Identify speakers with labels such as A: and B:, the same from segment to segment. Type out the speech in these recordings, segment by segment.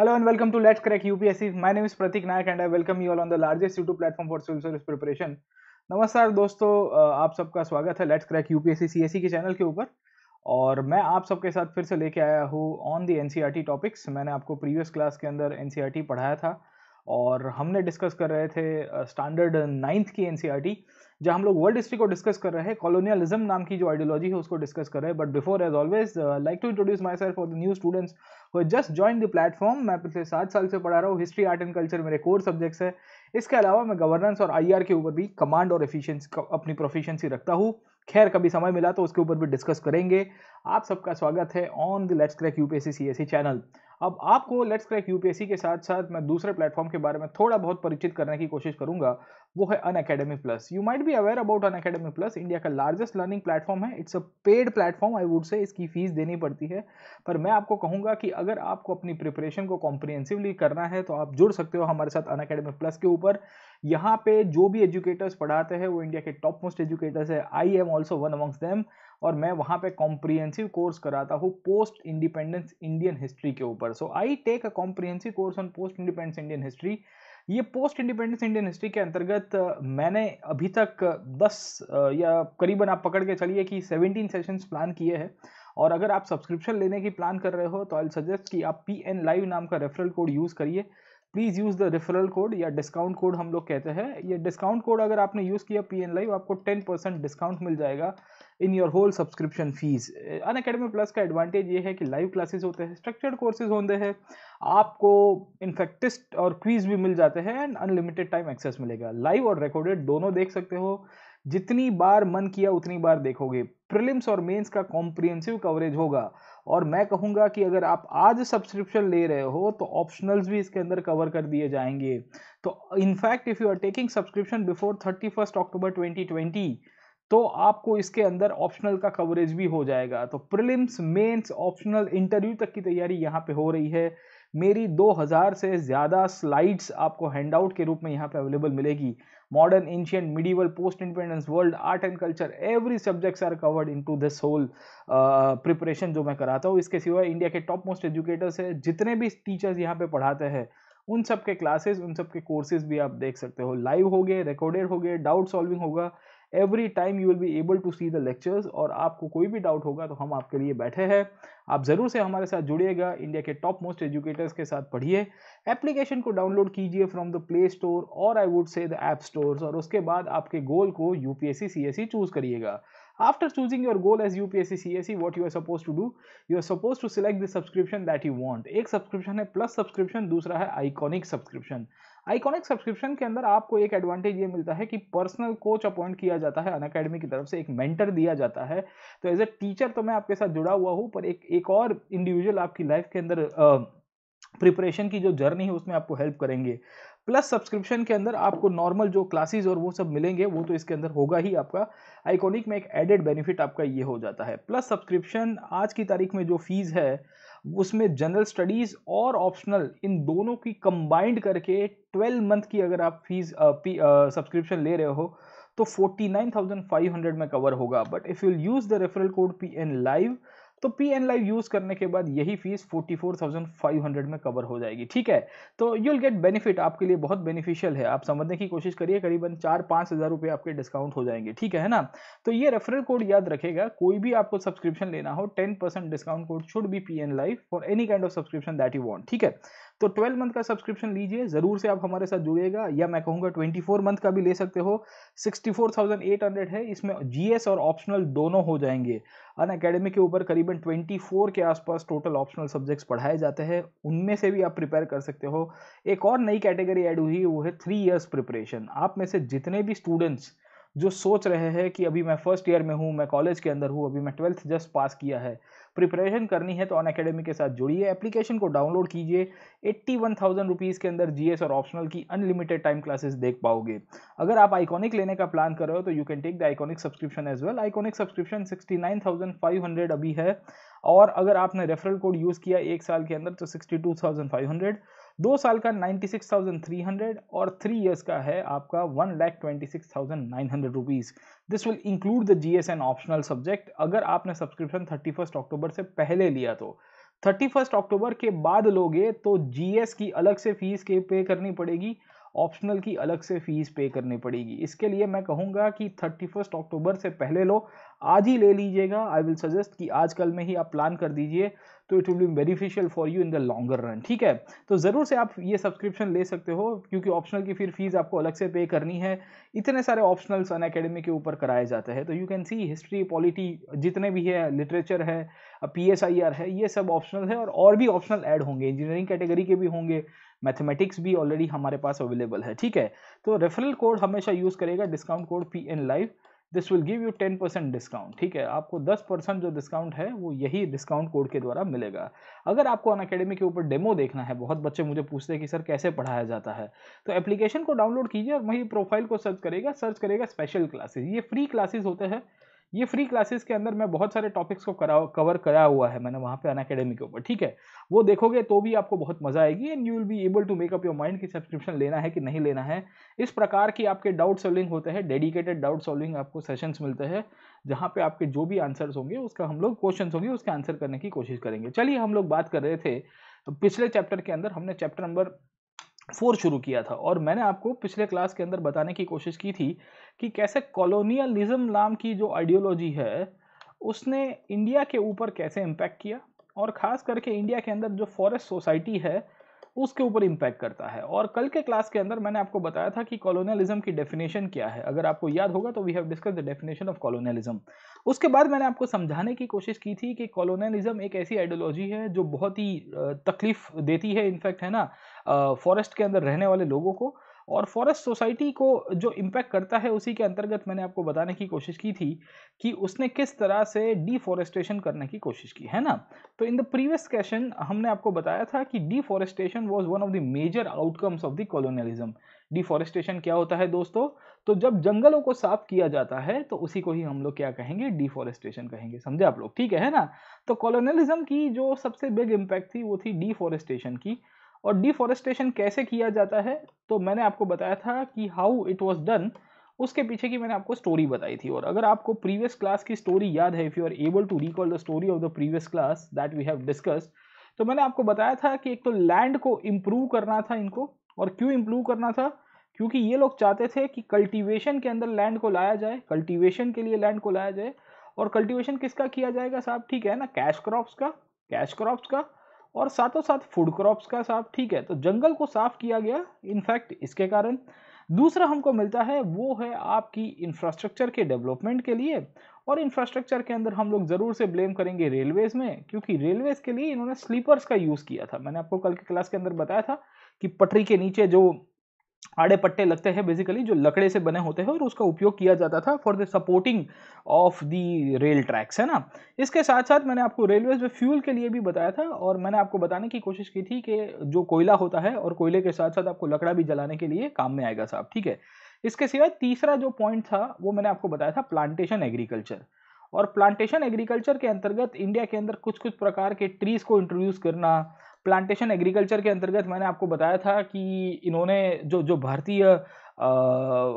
A: Hello and welcome to let's crack UPSC my name is Prateek Nayak and I welcome you all on the largest YouTube platform for civil service preparation नमस्कार दोस्तों आप सबका स्वागत है let's crack UPSC CSC के channel के ऊपर और मैं आप सबके साथ फिर से लेके आया हूँ ऑन द एनसीआरटी टॉपिक्स मैंने आपको प्रीवियस क्लास के अंदर एनसीआरटी e पढ़ाया था और हमने डिस्कस कर रहे थे स्टैंडर्ड नाइन्थ की एनसीईआरटी e जहाँ हम लोग वर्ल्ड हिस्ट्री को डिस्कस कर रहे हैं कॉलोनियलिज्म नाम की जो आइडियोलॉजी है उसको डिस्कस कर रहे हैं but before as always like to introduce myself for the new students who just join the platform मैं पिछले सात साल से पढ़ा रहा हूँ हिस्ट्री आर्ट एंड कल्चर मेरे कोर सब्जेक्ट्स है इसके अलावा मैं गवर्नेंस और आई के ऊपर भी कमांड और एफिशिएंसी अपनी प्रोफिशियंसी रखता हूँ खैर कभी समय मिला तो उसके ऊपर भी डिस्कस करेंगे आप सबका स्वागत है on the let's crack UPSC C channel अब आपको लेट्स क्रैक यूपीएससी के साथ साथ मैं दूसरे प्लेटफॉर्म के बारे में थोड़ा बहुत परिचित करने की कोशिश करूंगा वो है अन academy plus you might be aware about on academy plus India का लार्जेस्ट लर्निंग प्लेटफॉर्म है it's a paid platform I would say इसकी फीस देनी पड़ती है पर मैं आपको कहूँगा कि अगर आपको अपनी प्रिपरेशन को कॉम्प्रिहेंसिवली करना है तो आप जुड़ सकते हो हमारे साथ अन अकेडमी प्लस के ऊपर यहाँ पे जो भी एजुकेटर्स पढ़ाते हैं वो इंडिया के टॉप मोस्ट एजुकेटर्स है I am also one amongst them और मैं वहाँ पे कॉम्प्रिहेंसिव कोर्स कराता हूँ पोस्ट इंडिपेंडेंस इंडियन हिस्ट्री के ऊपर so I take a comprehensive course on post independence Indian history ये पोस्ट इंडिपेंडेंस इंडियन हिस्ट्री के अंतर्गत मैंने अभी तक 10 या करीबन आप पकड़ के चलिए कि 17 सेशंस प्लान किए हैं और अगर आप सब्सक्रिप्शन लेने की प्लान कर रहे हो तो आई सजेस्ट कि आप पी एन लाइव नाम का रेफरल कोड यूज़ करिए please use the referral code या डिस्काउंट कोड हम लोग कहते हैं ये डिस्काउंट कोड अगर आपने यूज़ किया पी एन लाइव आपको टेन परसेंट डिस्काउंट मिल जाएगा in your whole subscription fees on academy plus का एडवांटेज ये है कि लाइव क्लासेस होते हैं स्ट्रक्चर्ड कोर्सेज होते हैं आपको इनफैक्ट टेस्ट और क्वीज भी मिल जाते हैं एंड अनलिमिटेड टाइम एक्सेस मिलेगा लाइव और रिकॉर्डेड दोनों देख सकते हो जितनी बार मन किया उतनी बार देखोगे प्रिलिम्स और मेंस का कॉम्प्रिहेंसिव कवरेज होगा और मैं कहूँगा कि अगर आप आज सब्सक्रिप्शन ले रहे हो तो ऑप्शनल्स भी इसके अंदर कवर कर दिए जाएंगे तो in fact if you are taking subscription before thirty first October twenty twenty तो आपको इसके अंदर ऑप्शनल का कवरेज भी हो जाएगा तो प्रिलिम्स मेंस ऑप्शनल इंटरव्यू तक की तैयारी यहाँ पे हो रही है मेरी 2000 से ज़्यादा स्लाइड्स आपको हैंडआउट के रूप में यहाँ पे अवेलेबल मिलेगी modern ancient medieval post independence world art and culture every subjects are covered into this whole preparation जो मैं कराता हूँ इसके सिवा इंडिया के टॉप मोस्ट एजुकेटर्स है जितने भी टीचर्स यहाँ पे पढ़ाते हैं उन सब के क्लासेस उन सब के कोर्सेज भी आप देख सकते हो लाइव हो गए रिकॉर्डेड हो गए डाउट सॉल्विंग होगा every time you will be able to see the lectures और आपको कोई भी डाउट होगा तो हम आपके लिए बैठे हैं आप ज़रूर से हमारे साथ जुड़िएगा इंडिया के टॉप मोस्ट एजुकेटर्स के साथ पढ़िए एप्लीकेशन को डाउनलोड कीजिए फ्रॉम द प्ले स्टोर और I would say the app store और उसके बाद आपके गोल को यू पी एस चूज़ करिएगा after choosing your goal as UPSC CSE what you are supposed to do you are supposed to select the subscription that you want एक subscription है plus subscription दूसरा है iconic subscription iconic subscription के अंदर आपको एक advantage ये मिलता है कि पर्सनल कोच अपॉइंट किया जाता है अन अकेडमी की तरफ से एक मेंटर दिया जाता है तो एज ए टीचर तो मैं आपके साथ जुड़ा हुआ हूँ पर एक एक और इंडिविजुअल आपकी लाइफ के अंदर प्रिपरेशन की जो जर्नी है उसमें आपको हेल्प करेंगे प्लस सब्सक्रिप्शन के अंदर आपको नॉर्मल जो क्लासेस और वो सब मिलेंगे वो तो इसके अंदर होगा ही आपका आइकॉनिक में एक एडेड बेनिफिट आपका ये हो जाता है प्लस सब्सक्रिप्शन आज की तारीख में जो फीस है उसमें जनरल स्टडीज और ऑप्शनल इन दोनों की कंबाइंड करके 12 मंथ की अगर आप फीस सब्सक्रिप्शन ले रहे हो तो 49,500 में कवर होगा but if you use the referral code P N live तो पी एन लाइव यूज करने के बाद यही फीस 44,500 में कवर हो जाएगी ठीक है तो यू विल गेट बेनिफिट आपके लिए बहुत बेनिफिशियल है आप समझने की कोशिश करिए करीबन चार पाँच हज़ार रुपये आपके डिस्काउंट हो जाएंगे ठीक है ना तो ये रेफरल कोड याद रखेगा कोई भी आपको सब्सक्रिप्शन लेना हो ten discount code should be P N live for any kind of subscription that you want ठीक है तो ट्वेल्व मंथ का सब्सक्रिप्शन लीजिए ज़रूर से आप हमारे साथ जुड़िएगा या मैं कहूँगा ट्वेंटी फोर मंथ का भी ले सकते हो sixty four thousand eight hundred है इसमें जीएस और ऑप्शनल दोनों हो जाएंगे अन अकेडमी के ऊपर करीबन ट्वेंटी फोर के आसपास टोटल ऑप्शनल सब्जेक्ट्स पढ़ाए जाते हैं उनमें से भी आप प्रिपेयर कर सकते हो एक और नई कैटेगरी ऐड हुई वो है थ्री ईयर्स प्रिपरेशन आप में से जितने भी स्टूडेंट्स जो सोच रहे हैं कि अभी मैं फर्स्ट ईयर में हूँ मैं कॉलेज के अंदर हूँ अभी मैं ट्वेल्थ जस्ट पास किया है प्रिपरेशन करनी है तो अन अकेडमी के साथ जुड़िए एप्लीकेशन को डाउनलोड कीजिए एट्टी वन थाउजेंड रुपीज़ के अंदर जीएस और ऑप्शनल की अनलिमिटेड टाइम क्लासेस देख पाओगे अगर आप आइकॉनिक लेने का प्लान कर रहे हो तो you can take the iconic subscription as well iconic subscription sixty nine thousand five hundred अभी है और अगर आपने रेफरल कोड यूज़ किया एक साल के अंदर तो sixty two thousand five hundred दो साल का 96,300 और थ्री इयर्स का है आपका one lakh twenty six thousand nine hundred rupees this will include the G S N optional subject अगर आपने सब्सक्रिप्शन थर्टी फर्स्ट अक्टूबर से पहले लिया तो थर्टी फर्स्ट अक्टूबर के बाद लोगे तो जी एस की अलग से फीस के पे करनी पड़ेगी ऑप्शनल की अलग से फीस पे करनी पड़ेगी इसके लिए मैं कहूँगा कि थर्टी फर्स्ट अक्टूबर से पहले लो आज ही ले लीजिएगा आई विल सजेस्ट कि आज कल में ही आप प्लान कर दीजिए तो it will be beneficial for you in the longer run ठीक है तो ज़रूर से आप ये सब्सक्रिप्शन ले सकते हो क्योंकि ऑप्शनल की फिर फीस आपको अलग से पे करनी है इतने सारे ऑप्शनल्स अन अकेडमी के ऊपर कराए जाते हैं तो you can see history polity जितने भी है लिटरेचर है पी एस आई आर है ये सब ऑप्शनल है और और भी ऑप्शनल ऐड होंगे इंजीनियरिंग कैटेगरी के भी होंगे मैथमेटिक्स भी ऑलरेडी हमारे पास अवेलेबल है ठीक है तो रेफरल कोड हमेशा यूज़ करेगा discount code P N live this will give you ten percent discount ठीक है आपको दस परसेंट जो डिस्काउंट है वो यही डिस्काउंट कोड के द्वारा मिलेगा अगर आपको अन अकेडमी के ऊपर डेमो देखना है बहुत बच्चे मुझे पूछते हैं कि सर कैसे पढ़ाया जाता है तो एप्लीकेशन को डाउनलोड कीजिए और वहीं प्रोफाइल को सर्च करेगा सर्च करेगा स्पेशल क्लासेज ये फ्री क्लासेज होते हैं ये फ्री क्लासेस के अंदर मैं बहुत सारे टॉपिक्स को करा कवर कराया हुआ है मैंने वहाँ पे अन अकेडमी के ऊपर ठीक है वो देखोगे तो भी आपको बहुत मजा आएगी and you will be able to make up your mind कि सब्सक्रिप्शन लेना है कि नहीं लेना है इस प्रकार की आपके डाउट सॉल्विंग होते हैं डेडिकेटेड डाउट सॉल्विंग आपको सेशंस मिलते हैं जहाँ पे आपके जो भी आंसर्स होंगे उसका हम लोग क्वेश्चन होंगे उसके आंसर करने की कोशिश करेंगे चलिए हम लोग बात कर रहे थे तो पिछले चैप्टर के अंदर हमने चैप्टर नंबर फोर शुरू किया था और मैंने आपको पिछले क्लास के अंदर बताने की कोशिश की थी कि कैसे कॉलोनियलिज्म नाम की जो आइडियोलॉजी है उसने इंडिया के ऊपर कैसे इम्पैक्ट किया और ख़ास करके इंडिया के अंदर जो फॉरेस्ट सोसाइटी है उसके ऊपर इम्पैक्ट करता है और कल के क्लास के अंदर मैंने आपको बताया था कि कॉलोनियलिज्म की डेफिनेशन क्या है अगर आपको याद होगा तो we have discuss the definition of colonialism उसके बाद मैंने आपको समझाने की कोशिश की थी कि कॉलोनियलिज्म एक ऐसी आइडियोलॉजी है जो बहुत ही तकलीफ देती है इनफैक्ट है ना फॉरेस्ट के अंदर रहने वाले लोगों को और फॉरेस्ट सोसाइटी को जो इम्पैक्ट करता है उसी के अंतर्गत मैंने आपको बताने की कोशिश की थी कि उसने किस तरह से डिफॉरेस्टेशन करने की कोशिश की है ना तो इन द प्रीवियस क्वेश्चन हमने आपको बताया था कि deforestation was one of the major outcomes of the colonialism deforestation क्या होता है दोस्तों तो जब जंगलों को साफ किया जाता है तो उसी को ही हम लोग क्या कहेंगे डिफॉरेस्टेशन कहेंगे समझे आप लोग ठीक है ना तो कॉलोनियलिज्म की जो सबसे बिग इम्पैक्ट थी वो थी डिफॉरेस्टेशन की और डिफॉरेस्टेशन कैसे किया जाता है तो मैंने आपको बताया था कि हाउ इट वॉज डन उसके पीछे की मैंने आपको स्टोरी बताई थी और अगर आपको प्रीवियस क्लास की स्टोरी याद है if you are able to recall the story of the previous class that we have discuss तो मैंने आपको बताया था कि एक तो लैंड को इम्प्रूव करना था इनको और क्यों इम्प्रूव करना था क्योंकि ये लोग चाहते थे कि कल्टीवेशन के अंदर लैंड को लाया जाए कल्टीवेशन के लिए लैंड को लाया जाए और कल्टीवेशन किसका किया जाएगा साहब ठीक है ना कैश क्रॉप्स का कैश क्रॉप्स का और साथों साथ फूड क्रॉप्स का साफ ठीक है तो जंगल को साफ किया गया इनफैक्ट इसके कारण दूसरा हमको मिलता है वो है आपकी इंफ्रास्ट्रक्चर के डेवलपमेंट के लिए और इंफ्रास्ट्रक्चर के अंदर हम लोग ज़रूर से ब्लेम करेंगे रेलवेज़ में क्योंकि रेलवेज़ के लिए इन्होंने स्लीपर्स का यूज़ किया था मैंने आपको कल की क्लास के अंदर बताया था कि पटरी के नीचे जो आड़े पट्टे लगते हैं बेसिकली जो लकड़े से बने होते हैं और उसका उपयोग किया जाता था for the supporting of the rail tracks है ना इसके साथ साथ मैंने आपको रेलवे में फ्यूल के लिए भी बताया था और मैंने आपको बताने की कोशिश की थी कि जो कोयला होता है और कोयले के साथ साथ आपको लकड़ा भी जलाने के लिए काम में आएगा साहब ठीक है इसके सिवा तीसरा जो पॉइंट था वो मैंने आपको बताया था प्लांटेशन एग्रीकल्चर और प्लांटेशन एग्रीकल्चर के अंतर्गत इंडिया के अंदर कुछ कुछ प्रकार के ट्रीज़ को इंट्रोड्यूस करना प्लांटेशन एग्रीकल्चर के अंतर्गत मैंने आपको बताया था कि इन्होंने जो जो भारतीय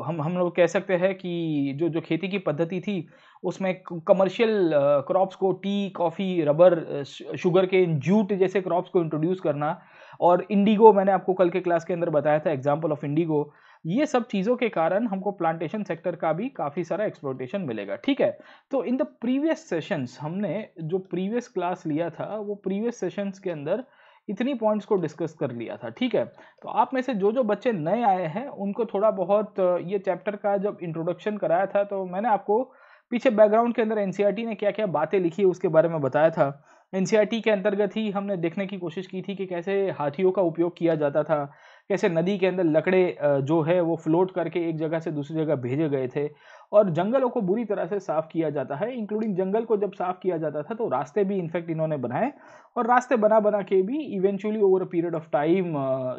A: हम हम लोग कह सकते हैं कि जो जो खेती की पद्धति थी उसमें कमर्शियल क्रॉप्स को टी कॉफ़ी रबर शुगर के जूट जैसे क्रॉप्स को इंट्रोड्यूस करना और इंडिगो मैंने आपको कल के क्लास के अंदर बताया था एग्जाम्पल ऑफ इंडिगो ये सब चीज़ों के कारण हमको प्लांटेशन सेक्टर का भी काफ़ी सारा एक्सप्लोटेशन मिलेगा ठीक है तो इन द प्रीवियस सेशंस हमने जो प्रीवियस क्लास लिया था वो प्रीवियस सेशंस के अंदर इतनी पॉइंट्स को डिस्कस कर लिया था ठीक है तो आप में से जो जो बच्चे नए आए हैं उनको थोड़ा बहुत ये चैप्टर का जब इंट्रोडक्शन कराया था तो मैंने आपको पीछे बैकग्राउंड के अंदर एन e ने क्या क्या बातें लिखी उसके बारे में बताया था एन e के अंतर्गत ही हमने देखने की कोशिश की थी कि कैसे हाथियों का उपयोग किया जाता था कैसे नदी के अंदर लकड़े जो है वो फ्लोट करके एक जगह से दूसरी जगह भेजे गए थे और जंगलों को बुरी तरह से साफ किया जाता है इंक्लूडिंग जंगल को जब साफ किया जाता था तो रास्ते भी इनफैक्ट इन्होंने बनाए और रास्ते बना बना के भी eventually over a period of time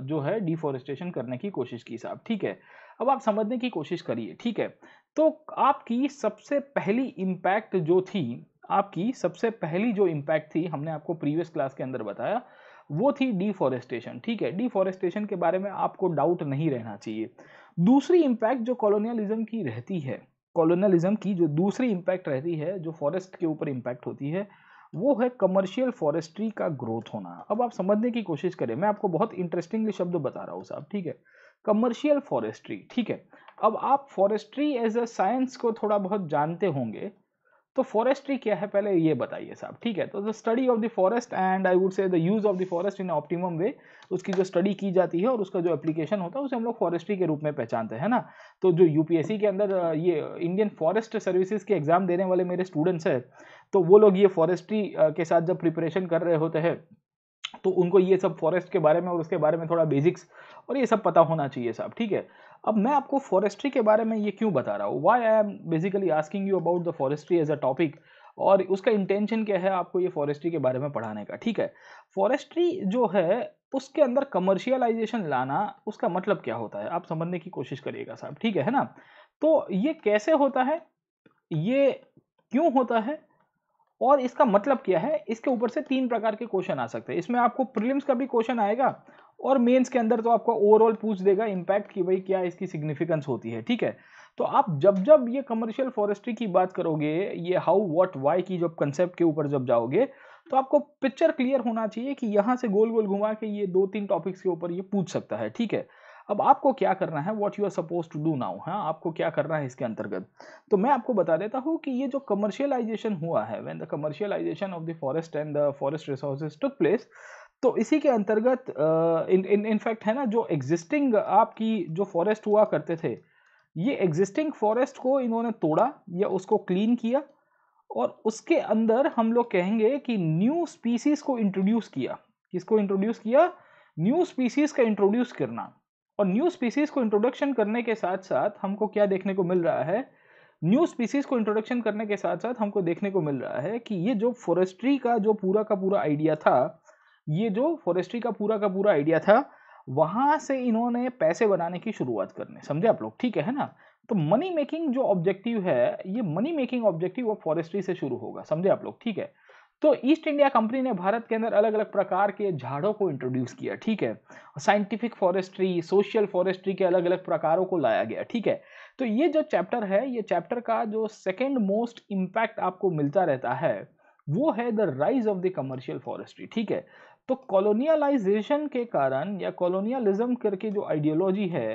A: जो है डिफॉरेस्टेशन करने की कोशिश की साहब ठीक है अब आप समझने की कोशिश करिए ठीक है तो आपकी सबसे पहली इम्पैक्ट जो थी आपकी सबसे पहली जो इम्पैक्ट थी हमने आपको प्रीवियस क्लास के अंदर बताया वो थी डिफॉरेस्टेशन ठीक है डिफॉरेस्टेशन के बारे में आपको डाउट नहीं रहना चाहिए दूसरी इम्पैक्ट जो कॉलोनियलिज्म की रहती है कॉलोनलिज्म की जो दूसरी इम्पैक्ट रहती है जो फॉरेस्ट के ऊपर इम्पैक्ट होती है वो है कमर्शियल फॉरेस्ट्री का ग्रोथ होना अब आप समझने की कोशिश करें मैं आपको बहुत इंटरेस्टिंगली शब्द बता रहा हूँ साहब ठीक है कमर्शियल फॉरेस्ट्री ठीक है अब आप फॉरेस्ट्री एज अ साइंस को थोड़ा बहुत जानते होंगे तो फॉरेस्ट्री क्या है पहले ये बताइए साहब ठीक है तो the study of the forest and I would say the use of the forest in optimum way उसकी जो स्टडी की जाती है और उसका जो एप्लीकेशन होता है उसे हम लोग फॉरेस्ट्री के रूप में पहचानते हैं ना तो जो यूपीएससी के अंदर ये इंडियन फॉरेस्ट सर्विसेज के एग्ज़ाम देने वाले मेरे स्टूडेंट्स हैं तो वो लोग ये फॉरेस्ट्री के साथ जब प्रिपरेशन कर रहे होते हैं तो उनको ये सब फॉरेस्ट के बारे में और उसके बारे में थोड़ा बेसिक्स और ये सब पता होना चाहिए साहब ठीक है अब मैं आपको फॉरेस्ट्री के बारे में ये क्यों बता रहा हूँ why I am basically asking you about the forestry as a topic और उसका इंटेंशन क्या है आपको ये फॉरेस्ट्री के बारे में पढ़ाने का ठीक है फॉरेस्ट्री जो है उसके अंदर कमर्शियलाइजेशन लाना उसका मतलब क्या होता है आप समझने की कोशिश करिएगा साहब ठीक है ना तो ये कैसे होता है ये क्यों होता है और इसका मतलब क्या है इसके ऊपर से तीन प्रकार के क्वेश्चन आ सकते हैं इसमें आपको प्रीलिम्स का भी क्वेश्चन आएगा और मेंस के अंदर तो आपका ओवरऑल पूछ देगा इम्पैक्ट कि भाई क्या इसकी सिग्निफिकेंस होती है ठीक है तो आप जब जब ये कमर्शियल फॉरेस्ट्री की बात करोगे ये हाउ व्हाट वाई की जब कंसेप्ट के ऊपर जब जाओगे तो आपको पिक्चर क्लियर होना चाहिए कि यहाँ से गोल गोल घुमा के ये दो तीन टॉपिक्स के ऊपर ये पूछ सकता है ठीक है अब आपको क्या करना है what you are suppose to do now हाँ आपको क्या करना है इसके अंतर्गत तो मैं आपको बता देता हूँ कि ये जो कमर्शियलाइजेशन हुआ है when the commercialisation of the forest and the forest resources took place तो इसी के अंतर्गत इन इन इनफैक्ट है ना जो एग्जिस्टिंग आपकी जो फॉरेस्ट हुआ करते थे ये एग्जिस्टिंग फॉरेस्ट को इन्होंने तोड़ा या उसको क्लीन किया और उसके अंदर हम लोग कहेंगे कि न्यू स्पीसीज को इंट्रोड्यूस किया किसको इंट्रोड्यूस किया न्यू स्पीसीज का इंट्रोड्यूस करना और न्यू स्पीसीज को इंट्रोडक्शन करने के साथ साथ हमको क्या देखने को मिल रहा है न्यू स्पीसीज को इंट्रोडक्शन करने के साथ साथ हमको देखने को मिल रहा है कि ये जो फॉरेस्ट्री का जो पूरा का पूरा आइडिया था ये जो फॉरेस्ट्री का पूरा का पूरा आइडिया था वहां से इन्होंने पैसे बनाने की शुरुआत करने समझे आप लोग ठीक है ना तो मनी मेकिंग जो ऑब्जेक्टिव है ये money making objective of forestry से शुरू होगा समझे आप लोग ठीक है तो ईस्ट इंडिया कंपनी ने भारत के अंदर अलग अलग प्रकार के झाड़ों को इंट्रोड्यूस किया ठीक है साइंटिफिक फॉरेस्ट्री सोशल फॉरेस्ट्री के अलग अलग प्रकारों को लाया गया ठीक है तो ये जो चैप्टर है ये चैप्टर का जो सेकेंड मोस्ट इम्पैक्ट आपको मिलता रहता है वो है the rise of the commercial forestry ठीक है तो कॉलोनियलाइजेशन के कारण या कॉलोनियलिज्म करके जो आइडियोलॉजी है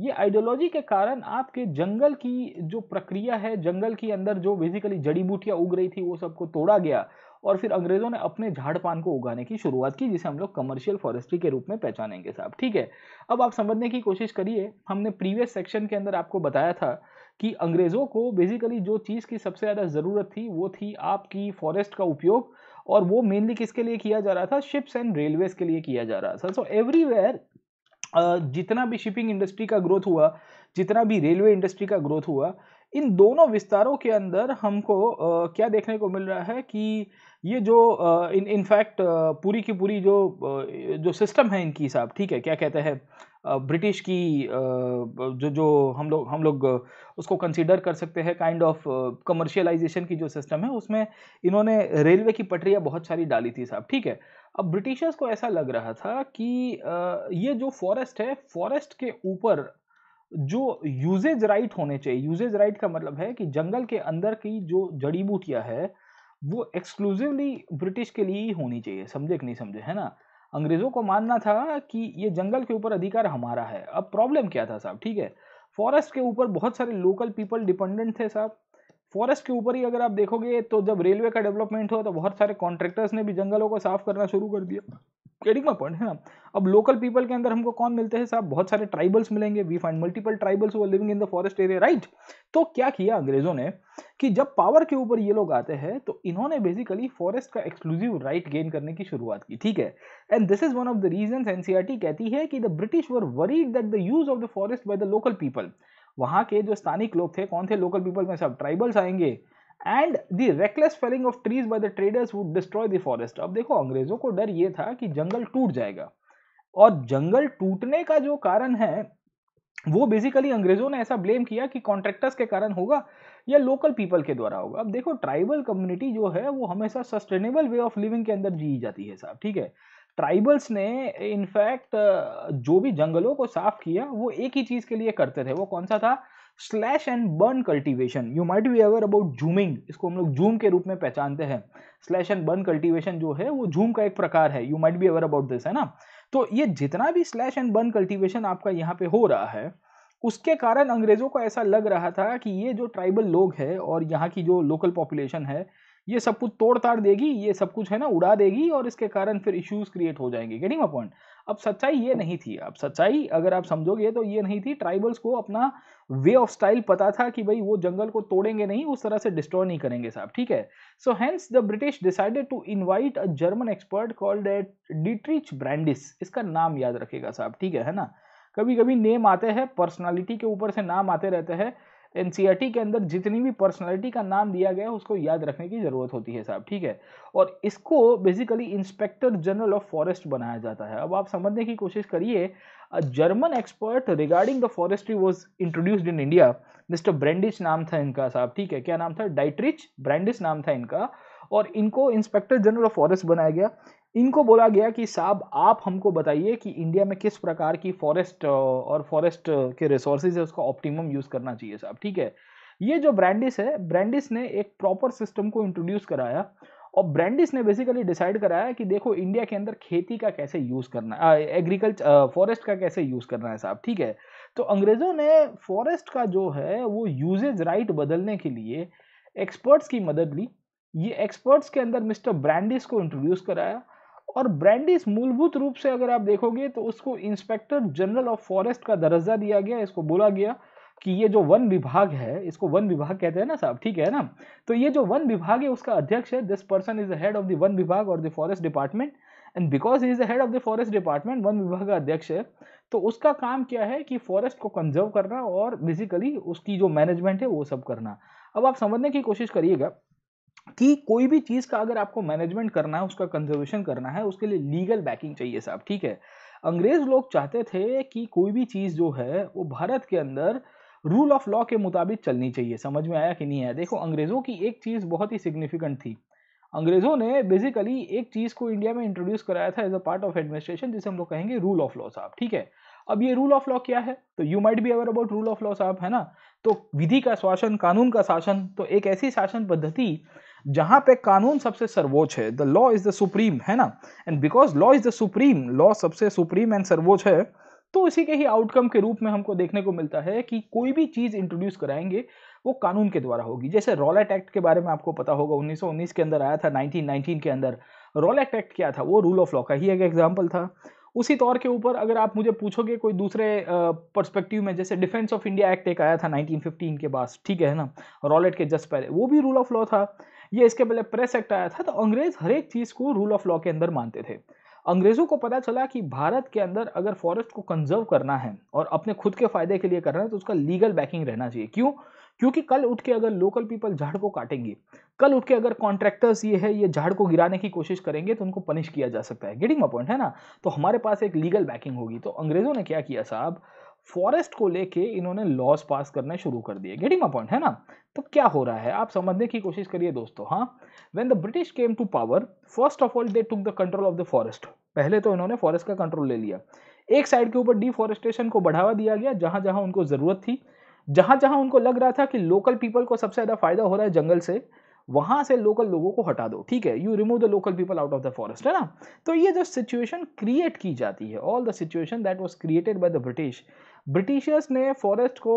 A: ये आइडियोलॉजी के कारण आपके जंगल की जो प्रक्रिया है जंगल के अंदर जो बेसिकली जड़ी बूटियाँ उग रही थी वो सबको तोड़ा गया और फिर अंग्रेजों ने अपने झाड़पान को उगाने की शुरुआत की जिसे हम लोग कमर्शियल फॉरेस्ट्री के रूप में पहचानेंगे साहब ठीक है अब आप समझने की कोशिश करिए हमने प्रीवियस सेक्शन के अंदर आपको बताया था कि अंग्रेज़ों को बेसिकली जो चीज़ की सबसे ज़्यादा ज़रूरत थी वो थी आपकी फॉरेस्ट का उपयोग और वो मेनली किसके लिए किया जा रहा था शिप्स एंड रेलवेज के लिए किया जा रहा था सो एवरीवेयर जितना भी शिपिंग इंडस्ट्री का ग्रोथ हुआ जितना भी रेलवे इंडस्ट्री का ग्रोथ हुआ इन दोनों विस्तारों के अंदर हमको आ, क्या देखने को मिल रहा है कि ये जो इन इनफैक्ट पूरी की पूरी जो जो सिस्टम है इनकी हिसाब ठीक है क्या कहते हैं ब्रिटिश की जो जो हम लोग हम लोग उसको कंसीडर कर सकते हैं काइंड ऑफ कमर्शियलाइजेशन की जो सिस्टम है उसमें इन्होंने रेलवे की पटरियाँ बहुत सारी डाली थी साहब ठीक है अब ब्रिटिशर्स को ऐसा लग रहा था कि ये जो फॉरेस्ट है फॉरेस्ट के ऊपर जो यूजेज राइट होने चाहिए यूजेज राइट का मतलब है कि जंगल के अंदर की जो जड़ी बूटियाँ है वो एक्सक्लूसिवली ब्रिटिश के लिए ही होनी चाहिए समझे कि नहीं समझे है ना अंग्रेजों को मानना था कि ये जंगल के ऊपर अधिकार हमारा है अब प्रॉब्लम क्या था साहब ठीक है फॉरेस्ट के ऊपर बहुत सारे लोकल पीपल डिपेंडेंट थे साहब फॉरेस्ट के ऊपर ही अगर आप देखोगे तो जब रेलवे का डेवलपमेंट हुआ तो बहुत सारे कॉन्ट्रैक्टर्स ने भी जंगलों को साफ करना शुरू कर दिया एडिग्मा पॉइंट है ना अब लोकल पीपल के अंदर हमको कौन मिलते हैं साहब बहुत सारे ट्राइबल्स मिलेंगे वी फाइंड मल्टीपल ट्राइबल्स वो living in the forest area right तो क्या किया अंग्रेजों ने कि जब पावर के ऊपर ये लोग आते हैं तो इन्होंने बेसिकली फॉरेस्ट का एक्सक्लूसिव राइट गेन करने की शुरुआत की ठीक है and this is one of the reason NCERT कहती है कि the British were worried that the use of the forest by the local people वहाँ के जो स्थानिक लोग थे कौन थे लोकल पीपल में सब ट्राइबल्स आएंगे and the reckless felling of trees by the traders would destroy the forest अब देखो अंग्रेजों को डर ये था कि जंगल टूट जाएगा और जंगल टूटने का जो कारण है वो बेसिकली अंग्रेजों ने ऐसा ब्लेम किया कि कॉन्ट्रैक्टर्स के कारण होगा या लोकल पीपल के द्वारा होगा अब देखो ट्राइबल कम्युनिटी जो है वो हमेशा सस्टेनेबल वे ऑफ लिविंग के अंदर जी जाती है साहब ठीक है ट्राइबल्स ने इनफैक्ट जो भी जंगलों को साफ किया वो एक ही चीज़ के लिए करते थे वो कौन सा था slash and burn cultivation you might be aware about jhuming इसको हम लोग जूम के रूप में पहचानते हैं स्लैश एंड बर्न कल्टीवेशन जो है वो जूम का एक प्रकार है you might be aware about this है ना तो ये जितना भी स्लैश एंड बर्न कल्टीवेशन आपका यहाँ पे हो रहा है उसके कारण अंग्रेज़ों को ऐसा लग रहा था कि ये जो ट्राइबल लोग है और यहाँ की जो लोकल पॉपुलेशन है ये सब कुछ तोड़ताड़ देगी ये सब कुछ है ना उड़ा देगी और इसके कारण फिर इश्यूज क्रिएट हो जाएंगे गेटिंग अ पॉइंट अब सच्चाई ये नहीं थी अब सच्चाई अगर आप समझोगे तो ये नहीं थी ट्राइबल्स को अपना वे ऑफ स्टाइल पता था कि भाई वो जंगल को तोड़ेंगे नहीं उस तरह से डिस्ट्रॉय नहीं करेंगे साहब ठीक है so hence the British decided to invite a German expert called at Dietrich Brandis इसका नाम याद रखेगा साहब ठीक है ना कभी कभी नेम आते हैं पर्सनालिटी के ऊपर से नाम आते रहते हैं एनसीईआरटी के अंदर जितनी भी पर्सनैलिटी का नाम दिया गया है उसको याद रखने की ज़रूरत होती है साहब ठीक है और इसको basically inspector general of forest बनाया जाता है अब आप समझने की कोशिश करिए German expert regarding the forestry was introduced in India mister Brandis नाम था इनका साहब ठीक है क्या नाम था डाइट्रिच ब्रैंडिश नाम था इनका और इनको इंस्पेक्टर जनरल ऑफ फॉरेस्ट बनाया गया इनको बोला गया कि साहब आप हमको बताइए कि इंडिया में किस प्रकार की फॉरेस्ट और फॉरेस्ट के रिसोर्सेज है उसका ऑप्टिमम यूज़ करना चाहिए साहब ठीक है ये जो ब्रांडिस है ब्रांडिस ने एक प्रॉपर सिस्टम को इंट्रोड्यूस कराया और ब्रांडिस ने बेसिकली डिसाइड कराया कि देखो इंडिया के अंदर खेती का कैसे यूज़ करना है एग्रीकल्चर फॉरेस्ट का कैसे यूज़ करना है साहब ठीक है तो अंग्रेज़ों ने फॉरेस्ट का जो है वो यूजेज राइट बदलने के लिए एक्सपर्ट्स की मदद ली ये एक्सपर्ट्स के अंदर मिस्टर ब्रांडिस को इंट्रोड्यूस कराया और ब्रांडिस मूलभूत रूप से अगर आप देखोगे तो उसको इंस्पेक्टर जनरल ऑफ फॉरेस्ट का दर्जा दिया गया इसको बोला गया कि ये जो वन विभाग है इसको वन विभाग कहते हैं ना साहब ठीक है ना तो ये जो वन विभाग है उसका अध्यक्ष है this person is the head of the वन विभाग और the forest department and because is the head of the forest department वन विभाग का अध्यक्ष है तो उसका काम क्या है कि फॉरेस्ट को कंजर्व करना और बेसिकली उसकी जो मैनेजमेंट है वो सब करना अब आप समझने की कोशिश करिएगा कि कोई भी चीज़ का अगर आपको मैनेजमेंट करना है उसका कंजर्वेशन करना है उसके लिए लीगल बैकिंग चाहिए साहब ठीक है अंग्रेज लोग चाहते थे कि कोई भी चीज़ जो है वो भारत के अंदर रूल ऑफ लॉ के मुताबिक चलनी चाहिए समझ में आया कि नहीं आया देखो अंग्रेज़ों की एक चीज़ बहुत ही सिग्निफिकेंट थी अंग्रेज़ों ने बेसिकली एक चीज़ को इंडिया में इंट्रोड्यूस कराया था as a part of administration जिसे हम लोग कहेंगे रूल ऑफ लॉ साहब ठीक है अब ये रूल ऑफ लॉ क्या है तो you might be aware about rule of law साहब है ना तो विधि का शासन कानून का शासन तो एक ऐसी शासन पद्धति जहां पे कानून सबसे सर्वोच्च है the law is the supreme है ना and because law is the supreme law सबसे सुप्रीम एंड सर्वोच्च है तो इसी के ही आउटकम के रूप में हमको देखने को मिलता है कि कोई भी चीज़ इंट्रोड्यूस कराएंगे वो कानून के द्वारा होगी जैसे रॉलेट एक्ट के बारे में आपको पता होगा 1919 के अंदर आया था 1919 के अंदर रॉलेट एक्ट क्या था वो रूल ऑफ लॉ का ही एक एग्जाम्पल था उसी तौर के ऊपर अगर आप मुझे पूछोगे कोई दूसरे पर्सपेक्टिव में जैसे डिफेंस ऑफ इंडिया एक्ट एक आया था 1915 के बाद ठीक है ना रॉलेट के जस्ट पहले वो भी रूल ऑफ लॉ था ये इसके पहले प्रेस एक्ट आया था तो अंग्रेज हर एक चीज़ को रूल ऑफ लॉ के अंदर मानते थे अंग्रेज़ों को पता चला कि भारत के अंदर अगर फॉरेस्ट को कंजर्व करना है और अपने खुद के फायदे के लिए करना है तो उसका लीगल बैकिंग रहना चाहिए क्यों क्योंकि कल उठ के अगर लोकल पीपल झाड़ को काटेंगे कल उठ के अगर कॉन्ट्रैक्टर्स ये है ये झाड़ को गिराने की कोशिश करेंगे तो उनको पनिश किया जा सकता है गेटिंग अ पॉइंट है ना तो हमारे पास एक लीगल बैकिंग होगी तो अंग्रेज़ों ने क्या किया साहब फॉरेस्ट को लेके इन्होंने लॉज पास करना शुरू कर दिए गेटिंग माई पॉइंट है ना तो क्या हो रहा है आप समझने की कोशिश करिए दोस्तों हाँ when the British came to power first of all they took the control of the forest पहले तो इन्होंने फॉरेस्ट का कंट्रोल ले लिया एक साइड के ऊपर डिफॉरेस्टेशन को बढ़ावा दिया गया जहां जहां उनको ज़रूरत थी जहां जहां उनको लग रहा था कि लोकल पीपल को सबसे ज़्यादा फायदा हो रहा है जंगल से वहां से लोकल लोगों को हटा दो ठीक है you remove the local people out of the forest है ना तो ये जो सिचुएशन क्रिएट की जाती है all the situation that was created by the British Britishers ने फॉरेस्ट को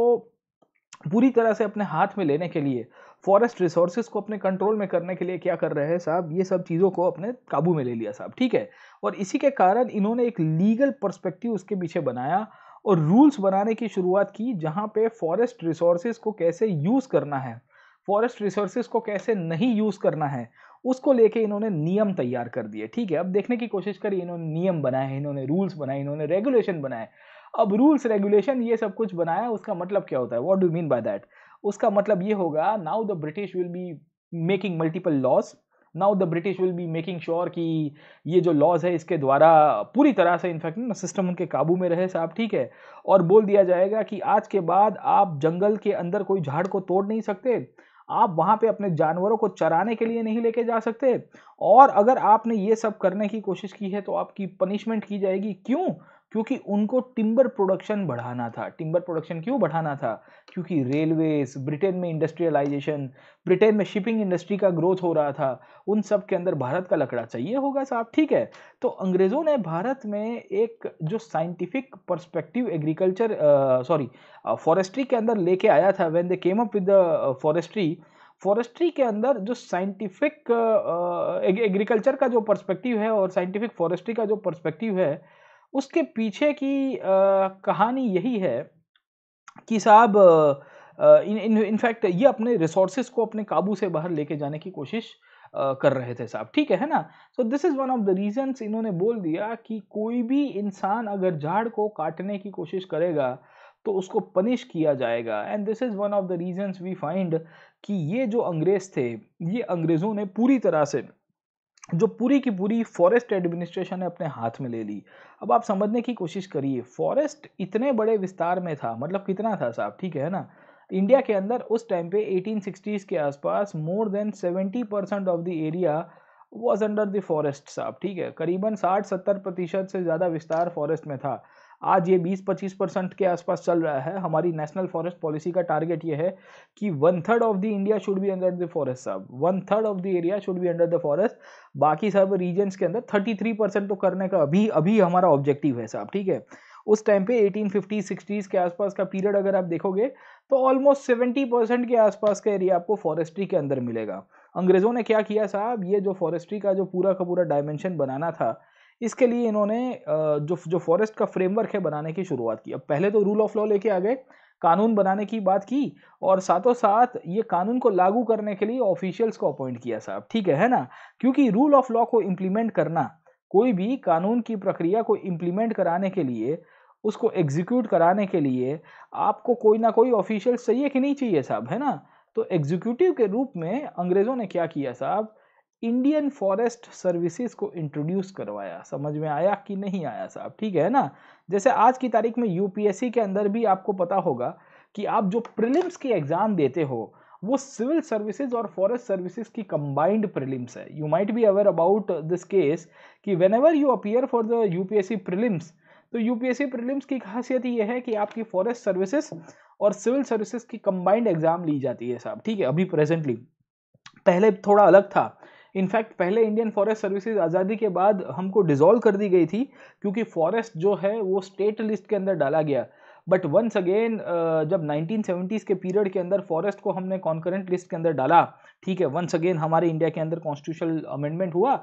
A: पूरी तरह से अपने हाथ में लेने के लिए फॉरेस्ट रिसोर्सेज को अपने कंट्रोल में करने के लिए क्या कर रहे हैं साहब ये सब चीज़ों को अपने काबू में ले लिया साहब ठीक है और इसी के कारण इन्होंने एक लीगल पर्सपेक्टिव उसके पीछे बनाया और रूल्स बनाने की शुरुआत की जहाँ पे फॉरेस्ट रिसोर्सेज को कैसे यूज़ करना है फॉरेस्ट रिसोर्सेज को कैसे नहीं यूज़ करना है उसको लेके इन्होंने नियम तैयार कर दिए ठीक है अब देखने की कोशिश करी इन्होंने नियम बनाए इन्होंने रूल्स बनाए इन्होंने रेगुलेशन बनाए अब रूल्स रेगुलेशन ये सब कुछ बनाया उसका मतलब क्या होता है what do mean by that उसका मतलब ये होगा now the British will be making multiple laws now the British will be making sure कि ये जो लॉज है इसके द्वारा पूरी तरह से इन्फेक्ट सिस्टम उनके काबू में रहे साहब ठीक है और बोल दिया जाएगा कि आज के बाद आप जंगल के अंदर कोई झाड़ को तोड़ नहीं सकते आप वहाँ पे अपने जानवरों को चराने के लिए नहीं लेके जा सकते और अगर आपने ये सब करने की कोशिश की है तो आपकी पनिशमेंट की जाएगी क्यों क्योंकि उनको टिम्बर प्रोडक्शन बढ़ाना था टिम्बर प्रोडक्शन क्यों बढ़ाना था क्योंकि रेलवेज ब्रिटेन में इंडस्ट्रियलाइजेशन ब्रिटेन में शिपिंग इंडस्ट्री का ग्रोथ हो रहा था उन सब के अंदर भारत का लकड़ा चाहिए होगा साहब ठीक है तो अंग्रेज़ों ने भारत में एक जो scientific perspective agriculture sorry forestry के अंदर लेके आया था when they came up with the forestry forestry के अंदर जो साइंटिफिक एग्रीकल्चर का जो पर्सपेक्टिव है और साइंटिफिक फॉरेस्ट्री का जो पर्सपेक्टिव है उसके पीछे की आ, कहानी यही है कि साहब इन इनफैक्ट ये अपने रिसोर्सेज को अपने काबू से बाहर लेके जाने की कोशिश आ, कर रहे थे साहब ठीक है ना so this is one of the reasons इन्होंने बोल दिया कि कोई भी इंसान अगर झाड़ को काटने की कोशिश करेगा तो उसको पनिश किया जाएगा and this is one of the reasons we find कि ये जो अंग्रेज़ थे ये अंग्रेज़ों ने पूरी तरह से जो पूरी की पूरी फॉरेस्ट एडमिनिस्ट्रेशन ने अपने हाथ में ले ली अब आप समझने की कोशिश करिए फॉरेस्ट इतने बड़े विस्तार में था मतलब कितना था साहब ठीक है ना इंडिया के अंदर उस टाइम पे 1860s के आसपास more than 70 percent of the area was under the forest साहब ठीक है करीबन 60-70 प्रतिशत से ज़्यादा विस्तार फॉरेस्ट में था आज ये 20-25 परसेंट के आसपास चल रहा है हमारी नेशनल फॉरेस्ट पॉलिसी का टारगेट ये है कि one third of the India should be under the forest सब one third of the area should be under the forest बाकी सब रीजन्स के अंदर 33 परसेंट तो करने का अभी अभी हमारा ऑब्जेक्टिव है साहब ठीक है उस टाइम पे 1850 60s के आसपास का पीरियड अगर आप देखोगे तो ऑलमोस्ट 70 परसेंट के आसपास का एरिया आपको फॉरेस्ट्री के अंदर मिलेगा अंग्रेज़ों ने क्या किया साहब ये जो फॉरेस्ट्री का जो पूरा का पूरा डायमेंशन बनाना था इसके लिए इन्होंने जो जो फॉरेस्ट का फ्रेमवर्क है बनाने की शुरुआत की अब पहले तो रूल ऑफ लॉ लेके आ गए कानून बनाने की बात की और साथों साथ ये कानून को लागू करने के लिए ऑफिशियल्स को अपॉइंट किया साहब ठीक है है ना क्योंकि रूल ऑफ लॉ को इम्प्लीमेंट करना कोई भी कानून की प्रक्रिया को इम्प्लीमेंट कराने के लिए उसको एग्जीक्यूट कराने के लिए आपको कोई ना कोई ऑफिशियल चाहिए कि नहीं चाहिए साहब है ना तो एग्जीक्यूटिव के रूप में अंग्रेज़ों ने क्या किया साहब इंडियन फॉरेस्ट सर्विसेज को इंट्रोड्यूस करवाया समझ में आया कि नहीं आया साहब ठीक है ना जैसे आज की तारीख में यूपीएससी के अंदर भी आपको पता होगा कि आप जो प्रिलिम्स की एग्ज़ाम देते हो वो सिविल सर्विसेज और फॉरेस्ट सर्विसेज की कंबाइंड प्रिलिम्स है you might be aware about this case कि whenever you appear for the UPSC prelims तो यूपीएससी प्रिलिम्स की खासियत ये है कि आपकी फॉरेस्ट सर्विसेज और सिविल सर्विसेज की कंबाइंड एग्जाम ली जाती है साहब ठीक है अभी प्रेजेंटली पहले थोड़ा अलग था इनफैक्ट पहले इंडियन फॉरेस्ट सर्विसेज आज़ादी के बाद हमको डिज़ोल्व कर दी गई थी क्योंकि फॉरेस्ट जो है वो स्टेट लिस्ट के अंदर डाला गया बट वंस अगेन जब 1970s के पीरियड के अंदर फॉरेस्ट को हमने कॉन्करेंट लिस्ट के अंदर डाला ठीक है वंस अगेन हमारे इंडिया के अंदर कॉन्स्टिट्यूशन अमेंडमेंट हुआ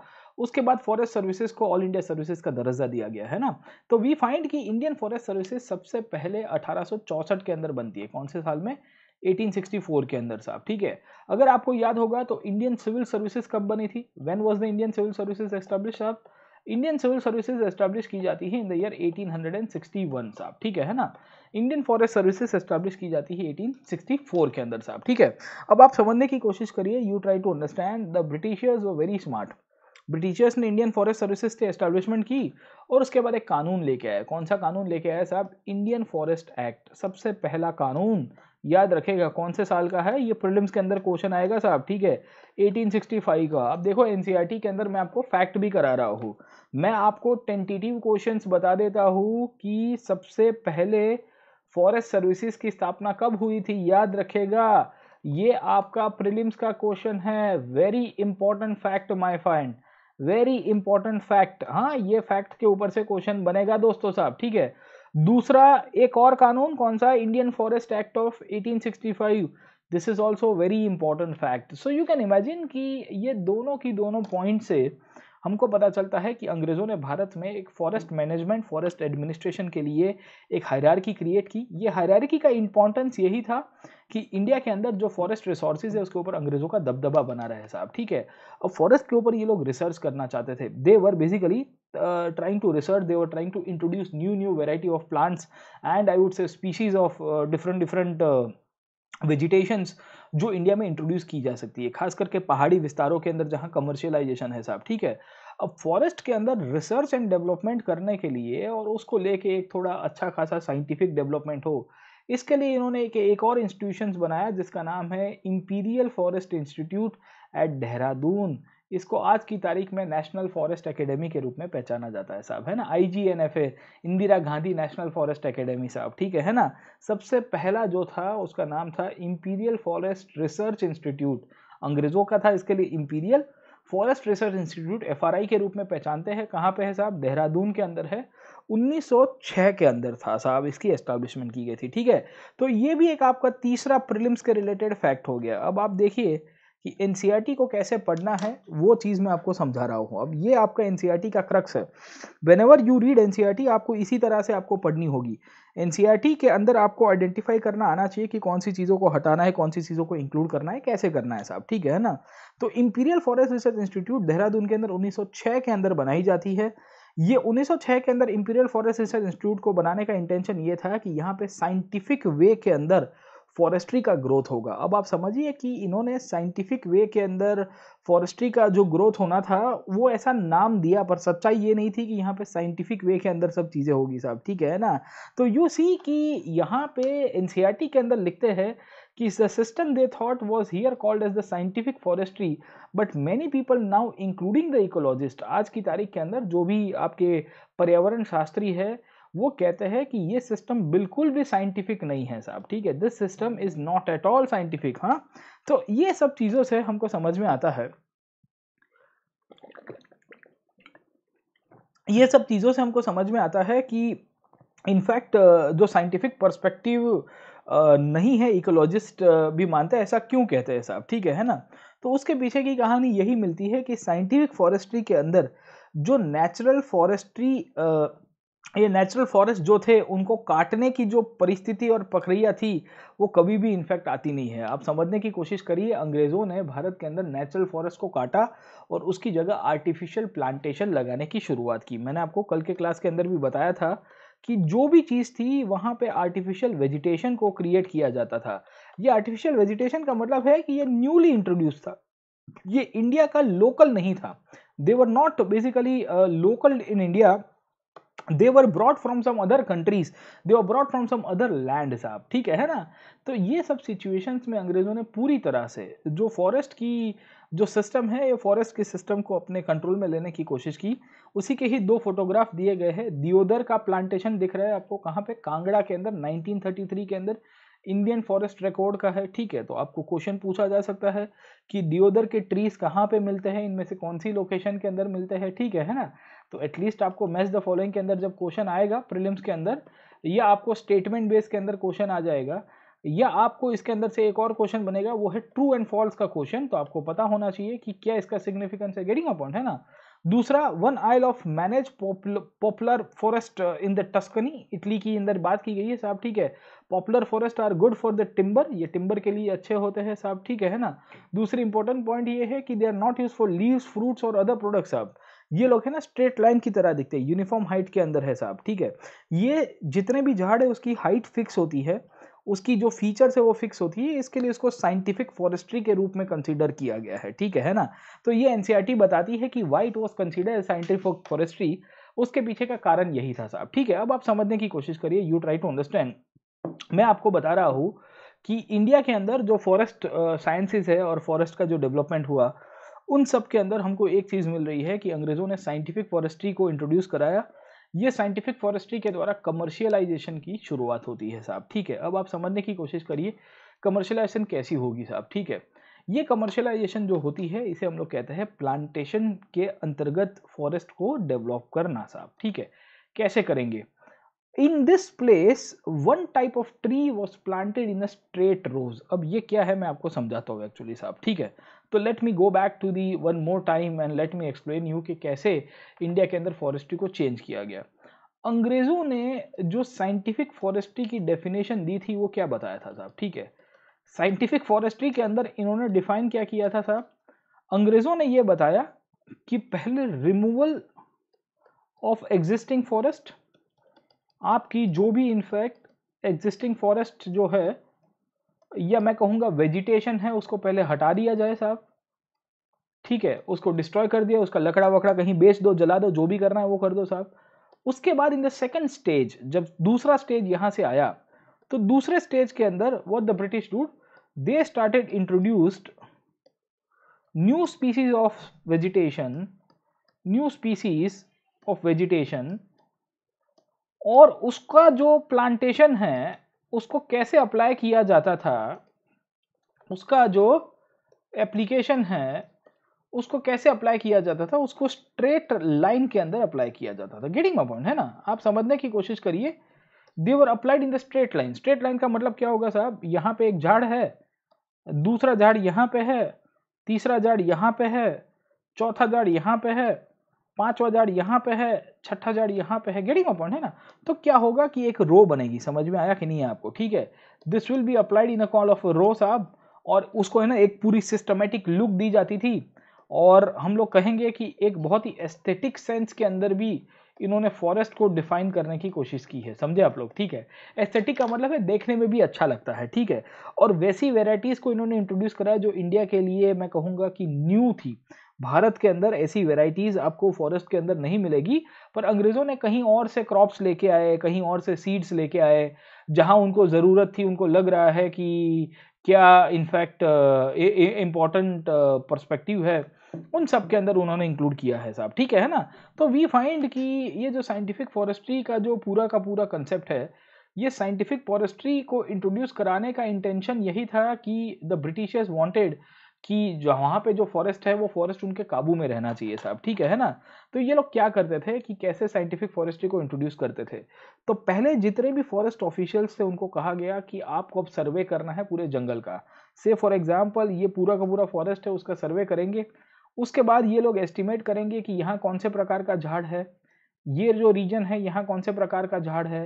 A: उसके बाद फॉरेस्ट सर्विसेज को ऑल इंडिया सर्विसेज का दर्जा दिया गया है ना तो वी फाइंड कि इंडियन फॉरेस्ट सर्विसेज सबसे पहले अठारह के अंदर बनती है कौन से साल में 1864 के अंदर साहब ठीक है अगर आपको याद होगा तो इंडियन सिविल सर्विसेज कब बनी थी when was the Indian civil services establish साहब इंडियन सिविल सर्विसेज एस्टेब्लिश की जाती है इन द ईयर 1861 साहब ठीक है है ना इंडियन फॉरेस्ट सर्विसेज एस्टेब्लिश की जाती है 1864 के अंदर साहब ठीक है अब आप समझने की कोशिश करिए you try to understand the Britishers were very smart Britishers ने इंडियन फॉरेस्ट सर्विसेज की एस्टेब्लिशमेंट की और उसके बाद एक कानून लेके आया कौन सा कानून लेके आया साहब इंडियन फॉरेस्ट एक्ट सबसे पहला कानून याद रखेगा कौन से साल का है ये प्रिलिम्स के अंदर क्वेश्चन आएगा साहब ठीक है 1865 का अब देखो एन e के अंदर मैं आपको फैक्ट भी करा रहा हूँ मैं आपको टेंटेटिव क्वेश्चंस बता देता हूँ कि सबसे पहले फॉरेस्ट सर्विसेज की स्थापना कब हुई थी याद रखेगा ये आपका प्रिलिम्स का क्वेश्चन है very important fact my find very important fact हाँ ये फैक्ट के ऊपर से क्वेश्चन बनेगा दोस्तों साहब ठीक है दूसरा एक और कानून कौन सा Indian forest act of 1865 this is also very important fact so you can imagine कि ये दोनों की दोनों पॉइंट से हमको पता चलता है कि अंग्रेज़ों ने भारत में एक फॉरेस्ट मैनेजमेंट फॉरेस्ट एडमिनिस्ट्रेशन के लिए एक हायरार्की क्रिएट की ये हायरार्की का इंपॉर्टेंस यही था कि इंडिया के अंदर जो फॉरेस्ट रिसोर्सेज है उसके ऊपर अंग्रेज़ों का दबदबा बना रहा है साहब ठीक है अब फॉरेस्ट के ऊपर ये लोग रिसर्च करना चाहते थे they were basically trying to research they were trying to introduce new new variety of plants and I would say species of different different vegetation जो इंडिया में इंट्रोड्यूस की जा सकती है खास करके पहाड़ी विस्तारों के अंदर जहाँ कमर्शियलाइजेशन है साहब ठीक है अब फॉरेस्ट के अंदर रिसर्च एंड डेवलपमेंट करने के लिए और उसको लेके एक थोड़ा अच्छा खासा साइंटिफिक डेवलपमेंट हो इसके लिए इन्होंने एक एक और इंस्टीट्यूशन बनाया जिसका नाम है imperial forest institute at Dehradun इसको आज की तारीख में नेशनल फॉरेस्ट एकेडमी के रूप में पहचाना जाता है साहब है ना I G N F A Indira Gandhi national forest academy साहब ठीक है ना सबसे पहला जो था उसका नाम था इम्पीरियल फॉरेस्ट रिसर्च इंस्टीट्यूट अंग्रेज़ों का था इसके लिए imperial forest research institute F के रूप में पहचानते हैं कहाँ पे है साहब देहरादून के अंदर है 1906 के अंदर था साहब इसकी एस्टाब्लिशमेंट की गई थी ठीक है तो ये भी एक आपका तीसरा प्रिलिम्स के रिलेटेड फैक्ट हो गया अब आप देखिए कि एन e को कैसे पढ़ना है वो चीज़ मैं आपको समझा रहा हूँ अब ये आपका एन e का क्रक्स है whenever you read N आपको इसी तरह से आपको पढ़नी होगी एन e के अंदर आपको आइडेंटिफाई करना आना चाहिए कि कौन सी चीज़ों को हटाना है कौन सी चीज़ों को इंक्लूड करना है कैसे करना है साहब ठीक है ना तो imperial forest research institute Dehradun के अंदर उन्नीस के अंदर बनाई जाती है ये 1906 के अंदर इंपीरियल फॉरेस्ट रिसर्च इंस्टीट्यूट को बनाने का इंटेंशन ये था कि यहाँ पे साइंटिफिक वे के अंदर फॉरेस्ट्री का ग्रोथ होगा अब आप समझिए कि इन्होंने साइंटिफिक वे के अंदर फॉरेस्ट्री का जो ग्रोथ होना था वो ऐसा नाम दिया पर सच्चाई ये नहीं थी कि यहाँ पे साइंटिफिक वे के अंदर सब चीज़ें होगी साहब ठीक है ना तो यू सी कि यहाँ पे एन के अंदर लिखते हैं कि the system they thought was here called as the scientific forestry but many people now including the ecologist आज की तारीख के अंदर जो भी आपके पर्यावरण शास्त्री है वो कहते हैं कि ये सिस्टम बिल्कुल भी साइंटिफिक नहीं है साहब ठीक है this system is not at all scientific हाँ तो ये सब चीज़ों से हमको समझ में आता है ये सब चीज़ों से हमको समझ में आता है कि इनफैक्ट जो साइंटिफिक परस्पेक्टिव नहीं है इकोलॉजिस्ट भी मानते हैं ऐसा क्यों कहते हैं साहब ठीक है है ना तो उसके पीछे की कहानी यही मिलती है कि साइंटिफिक फॉरेस्ट्री के अंदर जो नेचुरल फॉरेस्ट्री ये नेचुरल फॉरेस्ट जो थे उनको काटने की जो परिस्थिति और प्रक्रिया थी वो कभी भी इनफैक्ट आती नहीं है आप समझने की कोशिश करिए अंग्रेज़ों ने भारत के अंदर नेचुरल फॉरेस्ट को काटा और उसकी जगह आर्टिफिशियल प्लांटेशन लगाने की शुरुआत की मैंने आपको कल के क्लास के अंदर भी बताया था कि जो भी चीज़ थी वहाँ पे आर्टिफिशियल वेजिटेशन को क्रिएट किया जाता था ये आर्टिफिशियल वेजिटेशन का मतलब है कि ये न्यूली इंट्रोड्यूस था ये इंडिया का लोकल नहीं था they were not basically local in India they were brought from some other countries they were brought from some other land साहब ठीक है ना तो ये सब सिचुएशंस में अंग्रेज़ों ने पूरी तरह से जो फॉरेस्ट की जो सिस्टम है ये फॉरेस्ट के सिस्टम को अपने कंट्रोल में लेने की कोशिश की उसी के ही दो फोटोग्राफ दिए गए हैं दियोदर का प्लांटेशन दिख रहा है आपको कहाँ पे कांगड़ा के अंदर 1933 के अंदर इंडियन फॉरेस्ट रिकॉर्ड का है ठीक है तो आपको क्वेश्चन पूछा जा सकता है कि दियोदर के ट्रीज कहाँ पे मिलते हैं इनमें से कौन सी लोकेशन के अंदर मिलते हैं ठीक है है ना तो एटलीस्ट आपको मैच द फॉलोइंग के अंदर जब क्वेश्चन आएगा प्रिलिम्स के अंदर या आपको स्टेटमेंट बेस के अंदर क्वेश्चन आ जाएगा या आपको इसके अंदर से एक और क्वेश्चन बनेगा वो है ट्रू एंड फॉल्स का क्वेश्चन तो आपको पता होना चाहिए कि क्या इसका सिग्निफिकेंस है गेटिंग अपॉइंट है ना दूसरा one isle of manage poplar forest in the Tuscany Italy की अंदर बात की गई है साहब ठीक है poplar forest are good for the timber ये टिम्बर के लिए अच्छे होते हैं साहब ठीक है ना दूसरी इंपॉर्टेंट पॉइंट ये है कि they are not use for leaves fruits और अदर प्रोडक्ट्स साहब ये लोग है ना स्ट्रेट लाइन की तरह दिखते हैं यूनिफॉर्म हाइट के अंदर है साहब ठीक है ये जितने भी झाड़ है उसकी हाइट फिक्स होती है उसकी जो फीचर्स है वो फिक्स होती है इसके लिए उसको साइंटिफिक फॉरेस्ट्री के रूप में कंसीडर किया गया है ठीक है ना तो ये एनसीईआरटी e बताती है कि what was consider scientific forestry उसके पीछे का कारण यही था साहब ठीक है अब आप समझने की कोशिश करिए यू ट्राई टू अंडरस्टैंड मैं आपको बता रहा हूँ कि इंडिया के अंदर जो फॉरेस्ट uh, है और फॉरेस्ट का जो डेवलपमेंट हुआ उन सब के अंदर हमको एक चीज़ मिल रही है कि अंग्रेज़ों ने साइंटिफिक फॉरेस्ट्री को इंट्रोड्यूस कराया ये साइंटिफिक फॉरेस्ट्री के द्वारा कमर्शियलाइजेशन की शुरुआत होती है साहब ठीक है अब आप समझने की कोशिश करिए कमर्शियलाइजेशन कैसी होगी साहब ठीक है ये कमर्शियलाइजेशन जो होती है इसे हम लोग कहते हैं प्लांटेशन के अंतर्गत फॉरेस्ट को डेवलप करना साहब ठीक है कैसे करेंगे in this place one type of tree was planted in a straight rows अब ये क्या है मैं आपको समझाता हूँ एक्चुअली साहब ठीक है तो let me go back to the one more time and let me explain you कि कैसे इंडिया के अंदर फॉरेस्ट्री को चेंज किया गया अंग्रेज़ों ने जो साइंटिफिक फॉरेस्ट्री की डेफिनेशन दी थी वो क्या बताया था साहब ठीक है साइंटिफिक फॉरेस्ट्री के अंदर इन्होंने डिफाइन क्या किया था साहब अंग्रेज़ों ने ये बताया कि पहले रिमूवल ऑफ एग्जिस्टिंग फॉरेस्ट आपकी जो भी इनफैक्ट एग्जिस्टिंग फॉरेस्ट जो है या मैं कहूँगा वेजिटेशन है उसको पहले हटा दिया जाए साहब ठीक है उसको डिस्ट्रॉय कर दिया उसका लकड़ा वकड़ा कहीं बेच दो जला दो जो भी करना है वो कर दो साहब उसके बाद इन द सेकेंड स्टेज जब दूसरा स्टेज यहाँ से आया तो दूसरे स्टेज के अंदर what the British did they started introduced new species of vegetation new species of vegetation और उसका जो प्लांटेशन है उसको कैसे अप्लाई किया जाता था उसका जो एप्लीकेशन है उसको कैसे अप्लाई किया जाता था उसको स्ट्रेट लाइन के अंदर अप्लाई किया जाता था गेटिंग माई पॉइंट है ना आप समझने की कोशिश करिए they were applied in the straight line straight line का मतलब क्या होगा साहब यहाँ पे एक झाड़ है दूसरा झाड़ यहाँ पे है तीसरा झाड़ यहाँ पे है चौथा झाड़ यहाँ पे है पांचवा जाड़ यहाँ पे है छठा जाड़ यहाँ पे है गेटिंग अपॉइंट है ना तो क्या होगा कि एक रो बनेगी समझ में आया कि नहीं है आपको ठीक है this will be applied in a call of row साहब और उसको है ना एक पूरी सिस्टमेटिक लुक दी जाती थी और हम लोग कहेंगे कि एक बहुत ही एस्थेटिक सेंस के अंदर भी इन्होंने फॉरेस्ट को डिफाइन करने की कोशिश की है समझे आप लोग ठीक है एस्थेटिक का मतलब है देखने में भी अच्छा लगता है ठीक है और वैसी वेराइटीज़ को इन्होंने इंट्रोड्यूस करा जो इंडिया के लिए मैं कहूँगा कि न्यू थी भारत के अंदर ऐसी वेराइटीज आपको फॉरेस्ट के अंदर नहीं मिलेगी पर अंग्रेजों ने कहीं और से क्रॉप्स लेके आए कहीं और से सीड्स लेके आए जहां उनको ज़रूरत थी उनको लग रहा है कि क्या इनफैक्ट इम्पॉर्टेंट परस्पेक्टिव है उन सब के अंदर उन्होंने इंक्लूड किया है साहब ठीक है ना तो वी फाइंड कि ये जो साइंटिफिक फॉरेस्ट्री का जो पूरा का पूरा कंसेप्ट है ये साइंटिफिक फॉरेस्ट्री को इंट्रोड्यूस कराने का इंटेंशन यही था कि द ब्रिटिशर्स वांटेड कि वहाँ पे जो फॉरेस्ट है वो फॉरेस्ट उनके काबू में रहना चाहिए साहब ठीक है ना तो ये लोग क्या करते थे कि कैसे साइंटिफिक फॉरेस्ट्री को इंट्रोड्यूस करते थे तो पहले जितने भी फॉरेस्ट ऑफिशियल्स थे उनको कहा गया कि आपको अब सर्वे करना है पूरे जंगल का से फॉर एग्जाम्पल ये पूरा का पूरा फॉरेस्ट है उसका सर्वे करेंगे उसके बाद ये लोग एस्टिमेट करेंगे कि यहाँ कौन से प्रकार का झाड़ है ये जो रीजन है यहाँ कौन से प्रकार का झाड़ है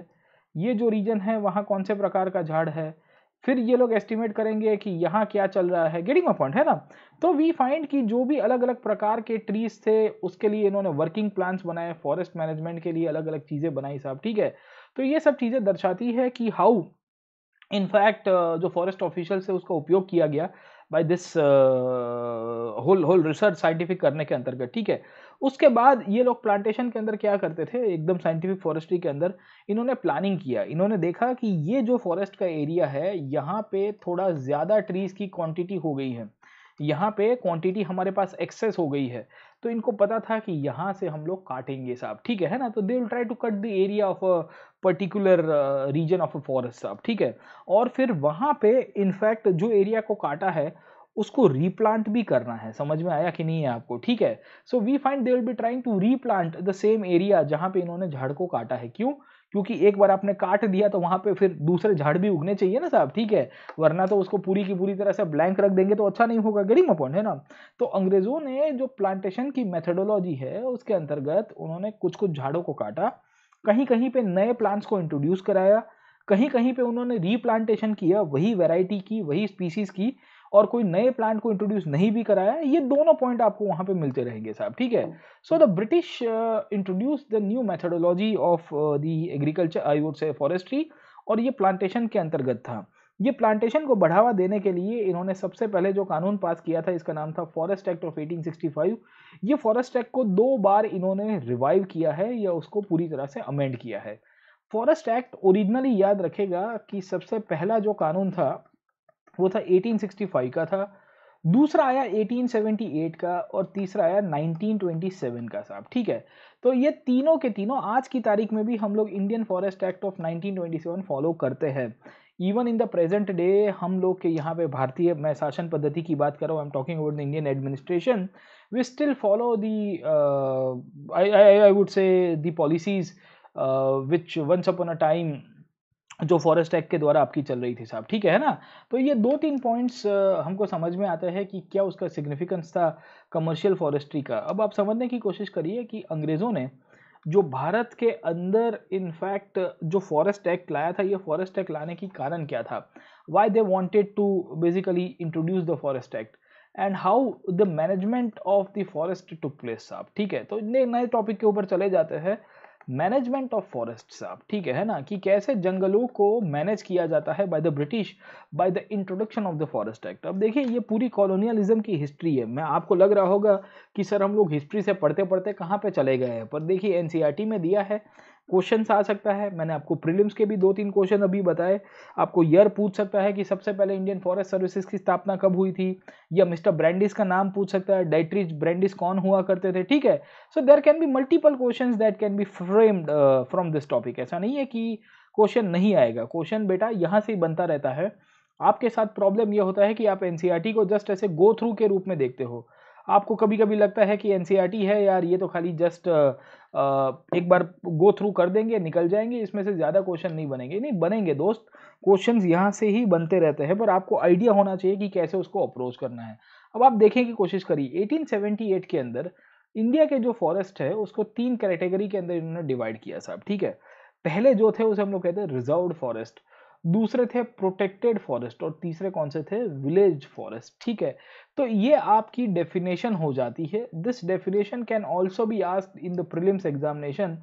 A: ये जो रीजन है वहाँ कौन से प्रकार का झाड़ है फिर ये लोग एस्टिमेट करेंगे कि यहाँ क्या चल रहा है गेटिंग माई पॉइंट है ना तो वी फाइंड कि जो भी अलग अलग प्रकार के ट्रीज थे उसके लिए इन्होंने वर्किंग प्लान्स बनाए फॉरेस्ट मैनेजमेंट के लिए अलग अलग चीज़ें बनाई साहब ठीक है तो ये सब चीज़ें दर्शाती है कि हाउ इनफैक्ट जो फॉरेस्ट ऑफिशियल से उसका उपयोग किया गया by this whole whole research scientific करने के अंतर्गत ठीक है उसके बाद ये लोग प्लांटेशन के अंदर क्या करते थे एकदम साइंटिफिक फॉरेस्ट्री के अंदर इन्होंने प्लानिंग किया इन्होंने देखा कि ये जो फॉरेस्ट का एरिया है यहाँ पे थोड़ा ज़्यादा ट्रीज़ की क्वांटिटी हो गई है यहाँ पे क्वांटिटी हमारे पास एक्सेस हो गई है तो इनको पता था कि यहाँ से हम लोग काटेंगे साहब ठीक है ना तो they will try to cut the area of a particular region of a forest साहब ठीक है और फिर वहाँ पे इनफैक्ट जो एरिया को काटा है उसको रीप्लांट भी करना है समझ में आया कि नहीं है आपको ठीक है so we find they will be trying to replant the same area जहां पे इन्होंने झाड़ को काटा है क्यों क्योंकि एक बार आपने काट दिया तो वहां पे फिर दूसरे झाड़ भी उगने चाहिए ना साहब ठीक है वरना तो उसको पूरी की पूरी तरह से ब्लैंक रख देंगे तो अच्छा नहीं होगा गरीब अपॉइंट है ना तो अंग्रेजों ने जो प्लांटेशन की मेथडोलॉजी है उसके अंतर्गत उन्होंने कुछ कुछ झाड़ों को काटा कहीं कहीं पे नए प्लांट्स को इंट्रोड्यूस कराया कहीं कहीं पे उन्होंने रीप्लांटेशन किया वही वेराइटी की वही स्पीसीज की और कोई नए प्लांट को इंट्रोड्यूस नहीं भी कराया ये दोनों पॉइंट आपको वहाँ पे मिलते रहेंगे साहब ठीक है so the British introduce the new methodology of the agriculture I would say forestry और ये प्लांटेशन के अंतर्गत था ये प्लांटेशन को बढ़ावा देने के लिए इन्होंने सबसे पहले जो कानून पास किया था इसका नाम था फॉरेस्ट एक्ट ऑफ 1865 ये फॉरेस्ट एक्ट को दो बार इन्होंने रिवाइव किया है या उसको पूरी तरह से अमेंड किया है फॉरेस्ट एक्ट ओरिजिनली याद रखेगा कि सबसे पहला जो कानून था वो था 1865 का था दूसरा आया 1878 का और तीसरा आया 1927 का साहब ठीक है तो ये तीनों के तीनों आज की तारीख में भी हम लोग Indian forest act of 1927 follow करते हैं even in the present day हम लोग के यहाँ पे भारतीय मैं शासन पद्धति की बात कर रहा हूँ I am talking about the Indian administration we still follow the I would say policies policies once upon a time जो फॉरेस्ट एक्ट के द्वारा आपकी चल रही थी साहब ठीक है ना तो ये दो तीन पॉइंट्स हमको समझ में आता है कि क्या उसका सिग्निफिकेंस था कमर्शियल फॉरेस्ट्री का अब आप समझने की कोशिश करिए कि अंग्रेज़ों ने जो भारत के अंदर इनफैक्ट जो फॉरेस्ट एक्ट लाया था ये फॉरेस्ट एक्ट लाने की कारण क्या था why they wanted to basically introduce the forest act and how the management of the forest took place साहब ठीक है तो नए नए टॉपिक के ऊपर चले जाते हैं मैनेजमेंट ऑफ फॉरेस्ट आप ठीक है ना कि कैसे जंगलों को मैनेज किया जाता है by the British by the introduction of the forest act अब देखिए ये पूरी कॉलोनियलिज्म की हिस्ट्री है मैं आपको लग रहा होगा कि सर हम लोग हिस्ट्री से पढ़ते पढ़ते कहाँ पे चले गए हैं पर देखिए एन e में दिया है क्वेश्चन आ सकता है मैंने आपको प्रीलिम्स के भी दो तीन क्वेश्चन अभी बताए आपको ईयर पूछ सकता है कि सबसे पहले इंडियन फॉरेस्ट सर्विसेज की स्थापना कब हुई थी या मिस्टर ब्रैंडिस का नाम पूछ सकता है डाइट्रीज ब्रैंडिस कौन हुआ करते थे ठीक है so there can be multiple question that can be framed from this topic ऐसा नहीं है कि क्वेश्चन नहीं आएगा क्वेश्चन बेटा यहाँ से ही बनता रहता है आपके साथ प्रॉब्लम यह होता है कि आप एन e को जस्ट ऐसे गो थ्रू के रूप में देखते हो आपको कभी कभी लगता है कि एन e है यार ये तो खाली जस्ट एक बार गो थ्रू कर देंगे निकल जाएंगे इसमें से ज़्यादा क्वेश्चन नहीं बनेंगे नहीं बनेंगे दोस्त क्वेश्चंस यहाँ से ही बनते रहते हैं पर आपको आइडिया होना चाहिए कि कैसे उसको अप्रोच करना है अब आप देखने की कोशिश करिए एटीन के अंदर इंडिया के जो फॉरेस्ट है उसको तीन कैटेगरी के अंदर इन्होंने डिवाइड किया साहब ठीक है पहले जो थे उसे हम लोग कहते हैं रिजर्व फॉरेस्ट दूसरे थे प्रोटेक्टेड फॉरेस्ट और तीसरे कौन से थे विलेज फॉरेस्ट ठीक है तो ये आपकी डेफिनेशन हो जाती है this definition can also be ask in the prelims examination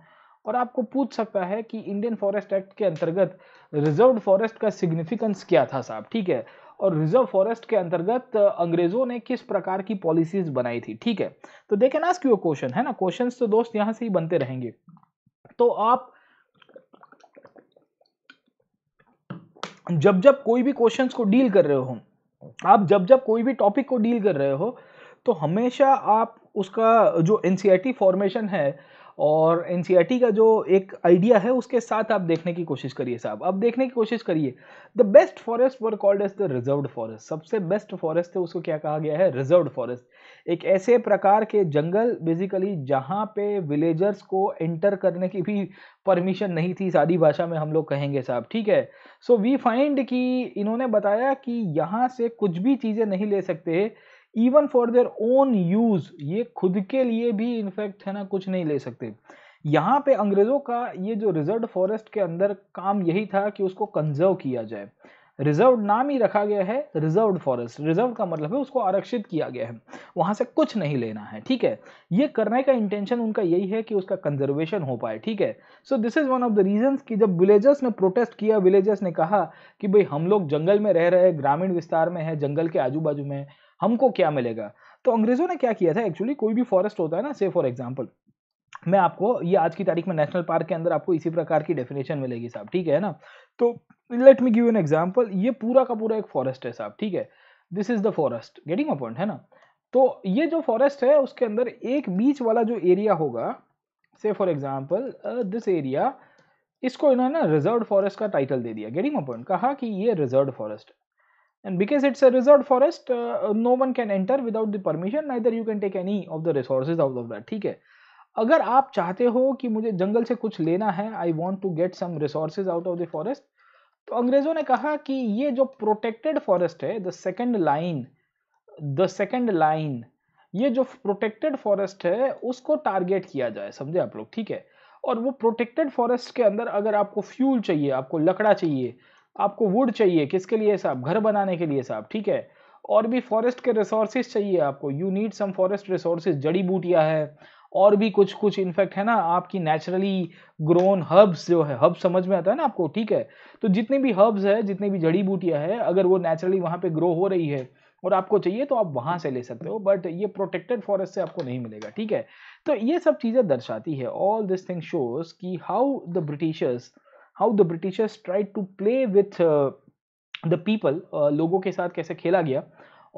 A: और आपको पूछ सकता है कि इंडियन फॉरेस्ट एक्ट के अंतर्गत रिजर्व फॉरेस्ट का सिग्निफिकेंस क्या था साहब ठीक है और रिजर्व फॉरेस्ट के अंतर्गत अंग्रेजों ने किस प्रकार की पॉलिसीज बनाई थी ठीक है तो देखे ना आस्क क्वेश्चन है ना क्वेश्चन तो दोस्त यहाँ से ही बनते रहेंगे तो आप जब जब कोई भी क्वेश्चन को डील कर रहे हो आप जब जब कोई भी टॉपिक को डील कर रहे हो तो हमेशा आप उसका जो एन फॉर्मेशन e है और एन e का जो एक आइडिया है उसके साथ आप देखने की कोशिश करिए साहब अब देखने की कोशिश करिए the best forest were called as the reserve forest सबसे बेस्ट फॉरेस्ट है उसको क्या कहा गया है रिजर्व फॉरेस्ट एक ऐसे प्रकार के जंगल बेसिकली जहाँ पे विलेजर्स को एंटर करने की भी परमिशन नहीं थी सादी भाषा में हम लोग कहेंगे साहब ठीक है सो वी फाइंड कि इन्होंने बताया कि यहाँ से कुछ भी चीज़ें नहीं ले सकते even for their own use ये खुद के लिए भी इनफैक्ट है ना कुछ नहीं ले सकते यहाँ पे अंग्रेजों का ये जो रिजर्व फॉरेस्ट के अंदर काम यही था कि उसको कंजर्व किया जाए रिजर्व नाम ही रखा गया है रिजर्व फॉरेस्ट रिजर्व का मतलब है उसको आरक्षित किया गया है वहां से कुछ नहीं लेना है ठीक है ये करने का इंटेंशन उनका यही है कि उसका कंजर्वेशन हो पाए ठीक है so this is one of the reason कि जब विलेजर्स ने प्रोटेस्ट किया विलेजर्स ने कहा कि भाई हम लोग जंगल में रह रहे ग्रामीण विस्तार में है जंगल के आजू बाजू में हमको क्या मिलेगा तो अंग्रेज़ों ने क्या किया था एक्चुअली कोई भी फॉरेस्ट होता है ना से फॉर एग्जाम्पल मैं आपको ये आज की तारीख में नेशनल पार्क के अंदर आपको इसी प्रकार की डेफिनेशन मिलेगी साहब ठीक है ना तो let me give an example ये पूरा का पूरा एक फॉरेस्ट है साहब ठीक है this is the forest getting a point है ना तो ये जो फॉरेस्ट है उसके अंदर एक बीच वाला जो एरिया होगा से फॉर एग्जाम्पल दिस एरिया इसको इन्होंने रिजर्व फॉरेस्ट का टाइटल दे दिया गेटिंग अ पॉइंट कहा कि ये reserve forest and because it's a reserve forest no one can enter without the permission neither you can take any of the resources of of that ठीक है अगर आप चाहते हो कि मुझे जंगल से कुछ लेना है I want to get some resources out of the forest तो अंग्रेजों ने कहा कि ये जो प्रोटेक्टेड फॉरेस्ट है the second line the second line ये जो प्रोटेक्टेड फॉरेस्ट है उसको टारगेट किया जाए समझे आप लोग ठीक है और वो प्रोटेक्टेड फॉरेस्ट के अंदर अगर आपको फ्यूल चाहिए आपको लकड़ा चाहिए आपको वुड चाहिए किसके लिए साहब घर बनाने के लिए साहब ठीक है और भी फॉरेस्ट के रिसोर्सेज चाहिए आपको you need some forest resources जड़ी बूटियाँ है और भी कुछ कुछ इनफैक्ट है ना आपकी नेचुरली ग्रोन हर्ब्स जो है हर्ब समझ में आता है ना आपको ठीक है तो जितने भी हर्ब्स है जितने भी जड़ी बूटियाँ है अगर वो नेचुरली वहाँ पे ग्रो हो रही है और आपको चाहिए तो आप वहाँ से ले सकते हो बट ये प्रोटेक्टेड फॉरेस्ट से आपको नहीं मिलेगा ठीक है तो ये सब चीज़ें दर्शाती है ऑल दिस थिंग शोज कि how the Britishers how the Britishers try to play with the people लोगों के साथ कैसे खेला गया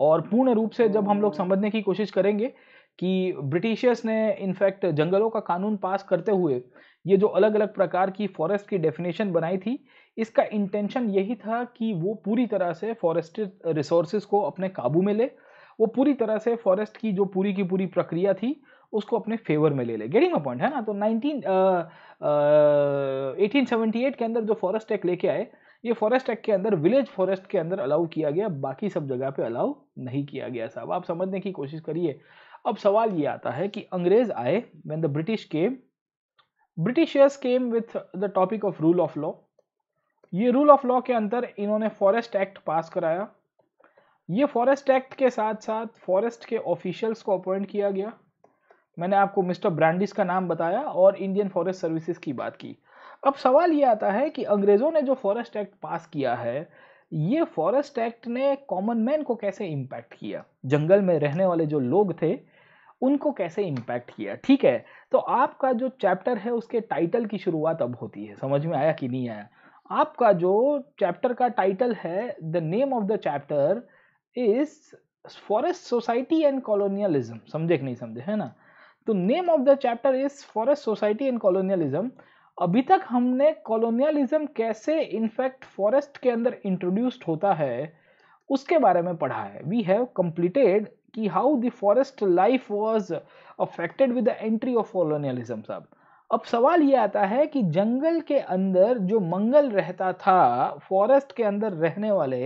A: और पूर्ण रूप से जब हम लोग समझने की कोशिश करेंगे कि ब्रिटिशर्स ने इनफैक्ट जंगलों का कानून पास करते हुए ये जो अलग अलग प्रकार की फॉरेस्ट की डेफिनेशन बनाई थी इसका इंटेंशन यही था कि वो पूरी तरह से फॉरेस्टेड रिसोर्सेज को अपने काबू में ले वो पूरी तरह से फॉरेस्ट की जो पूरी की पूरी प्रक्रिया थी उसको अपने फेवर में ले ले गेटिंग अ पॉइंट है ना तो नाइनटीन एटीन सेवेंटी एट के अंदर जो फॉरेस्ट एक्ट लेके आए ये फॉरेस्ट एक्ट के अंदर विलेज फॉरेस्ट के अंदर अलाउ किया गया बाकी सब जगह पे अलाउ नहीं किया गया साहब आप समझने की कोशिश करिए अब सवाल ये आता है कि अंग्रेज आए when the British came Britishers came with the topic of rule of law ये रूल ऑफ लॉ के अंदर इन्होंने फॉरेस्ट एक्ट पास कराया ये फॉरेस्ट एक्ट के साथ साथ फॉरेस्ट के ऑफिशियल्स को अपॉइंट किया गया मैंने आपको मिस्टर ब्रांडिस का नाम बताया और इंडियन फॉरेस्ट सर्विसेज की बात की अब सवाल ये आता है कि अंग्रेज़ों ने जो फॉरेस्ट एक्ट पास किया है ये फॉरेस्ट एक्ट ने कॉमन मैन को कैसे इम्पैक्ट किया जंगल में रहने वाले जो लोग थे उनको कैसे इम्पैक्ट किया ठीक है तो आपका जो चैप्टर है उसके टाइटल की शुरुआत अब होती है समझ में आया कि नहीं आया आपका जो चैप्टर का टाइटल है the name of the chapter is forest society and colonialism समझे कि नहीं समझे है ना तो name of the chapter is forest society and colonialism अभी तक हमने कॉलोनियलिज्म कैसे इनफैक्ट फॉरेस्ट के अंदर इंट्रोड्यूस्ड होता है उसके बारे में पढ़ा है वी हैव कंप्लीटेड कि how the forest life was affected with the entry of colonialism साहब अब सवाल ये आता है कि जंगल के अंदर जो मंगल रहता था फॉरेस्ट के अंदर रहने वाले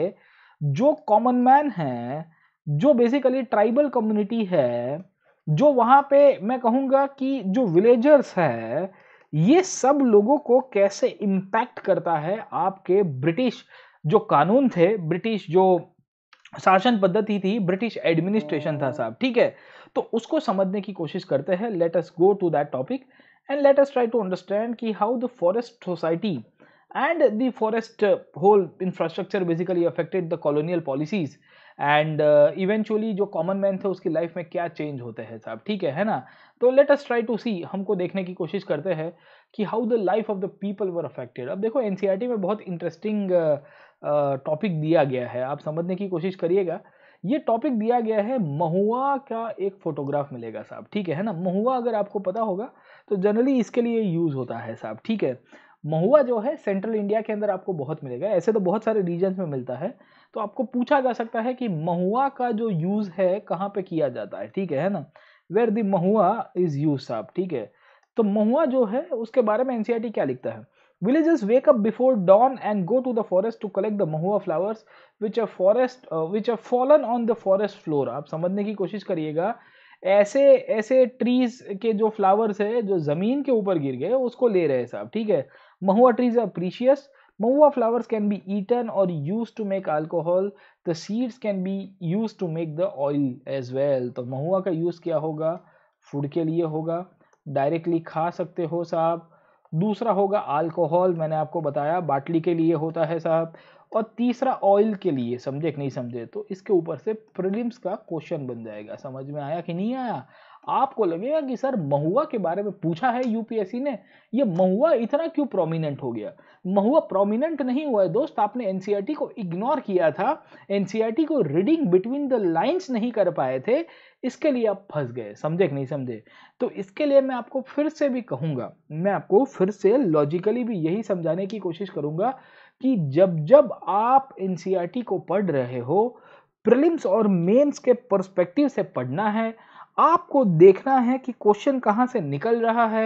A: जो कॉमन मैन हैं जो बेसिकली ट्राइबल कम्युनिटी है जो वहाँ पे मैं कहूँगा कि जो विलेजर्स है ये सब लोगों को कैसे इम्पैक्ट करता है आपके ब्रिटिश जो कानून थे ब्रिटिश जो शासन पद्धति थी ब्रिटिश एडमिनिस्ट्रेशन था साहब ठीक है तो उसको समझने की कोशिश करते हैं let us go to that topic and let us try to understand कि how the forest society and the forest whole infrastructure basically affected the colonial policies and eventually जो कॉमन मैन थे उसकी लाइफ में क्या change होते हैं साहब ठीक है है ना तो let us try to see हमको देखने की कोशिश करते हैं कि how the life of the people were affected अब देखो एन e में बहुत इंटरेस्टिंग टॉपिक दिया गया है आप समझने की कोशिश करिएगा ये टॉपिक दिया गया है महुआ का एक फोटोग्राफ मिलेगा साहब ठीक है ना महुआ अगर आपको पता होगा तो जनरली इसके लिए यूज़ होता है साहब ठीक है महुआ जो है सेंट्रल इंडिया के अंदर आपको बहुत मिलेगा ऐसे तो बहुत सारे रीजन्स में मिलता है तो आपको पूछा जा सकता है कि महुआ का जो यूज़ है कहाँ पे किया जाता है ठीक है ना where the mahua is use साहब ठीक है तो महुआ जो है उसके बारे में एनसीईआरटी e क्या लिखता है villages wake up before dawn and go to the forest to collect the mahua flowers which are forest uh, which have fallen on the forest आप समझने की कोशिश करिएगा ऐसे ऐसे ट्रीज के जो फ्लावर्स है जो जमीन के ऊपर गिर गए उसको ले रहे हैं साहब ठीक है mahua trees are precious mahua flowers can be eaten और use to make alcohol the seeds can be use to make the oil as well तो महुआ का यूज क्या होगा फूड के लिए होगा डायरेक्टली खा सकते हो साहब दूसरा होगा अल्कोहल मैंने आपको बताया बाटली के लिए होता है साहब और तीसरा ऑयल के लिए समझे कि नहीं समझे तो इसके ऊपर से प्रिलिम्स का क्वेश्चन बन जाएगा समझ में आया कि नहीं आया आपको लगेगा कि सर महुआ के बारे में पूछा है यूपीएससी ने ये महुआ इतना क्यों प्रोमिनेंट हो गया महुआ प्रोमिनेंट नहीं हुआ है दोस्त आपने एनसीईआरटी e को इग्नोर किया था एनसीईआरटी e को रीडिंग बिटवीन द लाइंस नहीं कर पाए थे इसके लिए आप फंस गए समझे कि नहीं समझे तो इसके लिए मैं आपको फिर से भी कहूँगा मैं आपको फिर से लॉजिकली भी यही समझाने की कोशिश करूँगा कि जब जब आप एनसीईआरटी e को पढ़ रहे हो प्रिलिम्स और मेंस के पर्सपेक्टिव से पढ़ना है आपको देखना है कि क्वेश्चन कहाँ से निकल रहा है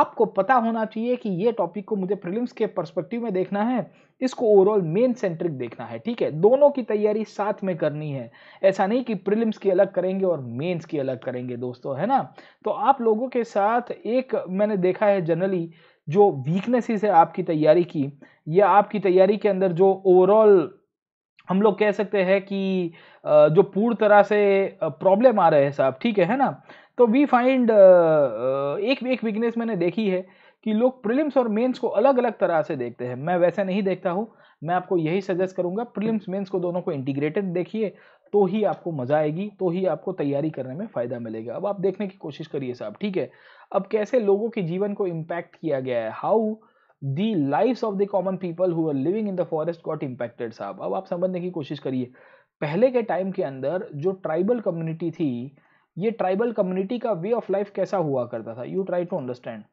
A: आपको पता होना चाहिए कि ये टॉपिक को मुझे प्रिलिम्स के पर्सपेक्टिव में देखना है इसको ओवरऑल मेन सेंट्रिक देखना है ठीक है दोनों की तैयारी साथ में करनी है ऐसा नहीं कि प्रिलिम्स की अलग करेंगे और मेंस की अलग करेंगे दोस्तों है ना तो आप लोगों के साथ एक मैंने देखा है जनरली जो वीकनेसेस है आपकी तैयारी की या आपकी तैयारी के अंदर जो ओवरऑल हम लोग कह सकते हैं कि जो पूर्ण तरह से प्रॉब्लम आ रहे हैं साहब ठीक है है ना तो वी फाइंड एक एक वीकनेस मैंने देखी है कि लोग प्रिलिम्स और मेंस को अलग अलग तरह से देखते हैं मैं वैसा नहीं देखता हूँ मैं आपको यही सजेस्ट करूँगा प्रिलिम्स मेंस को दोनों को इंटीग्रेटेड देखिए तो ही आपको मज़ा आएगी तो ही आपको तैयारी करने में फ़ायदा मिलेगा अब आप देखने की कोशिश करिए साहब ठीक है अब कैसे लोगों के जीवन को इम्पैक्ट किया गया है how the life of the common people who are living in the forest got impacted साहब अब आप समझने की कोशिश करिए पहले के टाइम के अंदर जो ट्राइबल कम्युनिटी थी ये ट्राइबल कम्युनिटी का वे ऑफ लाइफ कैसा हुआ करता था you try to understand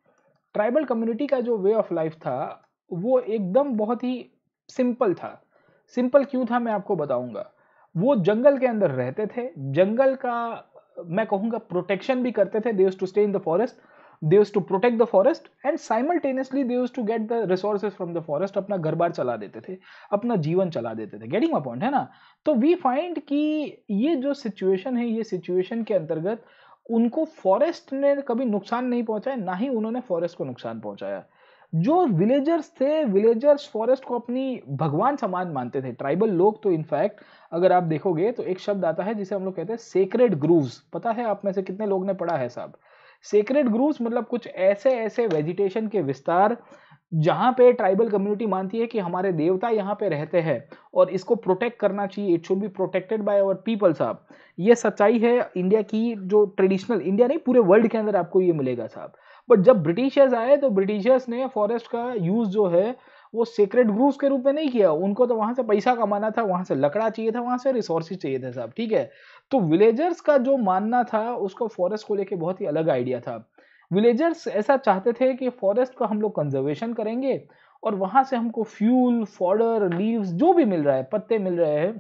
A: tribal community का जो वे ऑफ लाइफ था वो एकदम बहुत ही सिंपल था सिंपल क्यों था मैं आपको बताऊंगा वो जंगल के अंदर रहते थे जंगल का मैं कहूँगा प्रोटेक्शन भी करते थे they've to stay in the forest they used to protect the forest and simultaneously they used to get the resources from the forest अपना घर बार चला देते थे अपना जीवन चला देते थे getting my point है ना तो we find कि ये जो situation है ये situation के अंतर्गत उनको फॉरेस्ट ने कभी नुकसान नहीं पहुंचाया ना ही उन्होंने फॉरेस्ट को नुकसान पहुंचाया जो विलेजर्स थे विलेजर्स फॉरेस्ट को अपनी भगवान समान मानते थे ट्राइबल लोग तो इनफैक्ट अगर आप देखोगे तो एक शब्द आता है जिसे हम लोग कहते हैं सेक्रेड ग्रूव्स पता है आप में से कितने लोग ने पढ़ा है साहब सेक्रेट ग्रूव्स मतलब कुछ ऐसे ऐसे वेजिटेशन के विस्तार जहां पे ट्राइबल कम्युनिटी मानती है कि हमारे देवता यहाँ पे रहते हैं और इसको प्रोटेक्ट करना चाहिए it should be protected by our people साहब ये सच्चाई है इंडिया की जो ट्रेडिशनल इंडिया नहीं पूरे वर्ल्ड के अंदर आपको ये मिलेगा साहब बट जब ब्रिटिशर्स आए तो ब्रिटिशर्स ने फॉरेस्ट का यूज़ जो है वो सीक्रेट ग्रूव्स के रूप में नहीं किया उनको तो वहाँ से पैसा कमाना था वहाँ से लकड़ा चाहिए था वहाँ से रिसोर्सेज चाहिए थे साहब ठीक है तो विलेजर्स का जो मानना था उसको फॉरेस्ट को लेके बहुत ही अलग आइडिया था विलेजर्स ऐसा चाहते थे कि फॉरेस्ट का हम लोग कंजर्वेशन करेंगे और वहां से हमको फ्यूल फॉर्डर लीव्स जो भी मिल रहा है पत्ते मिल रहे हैं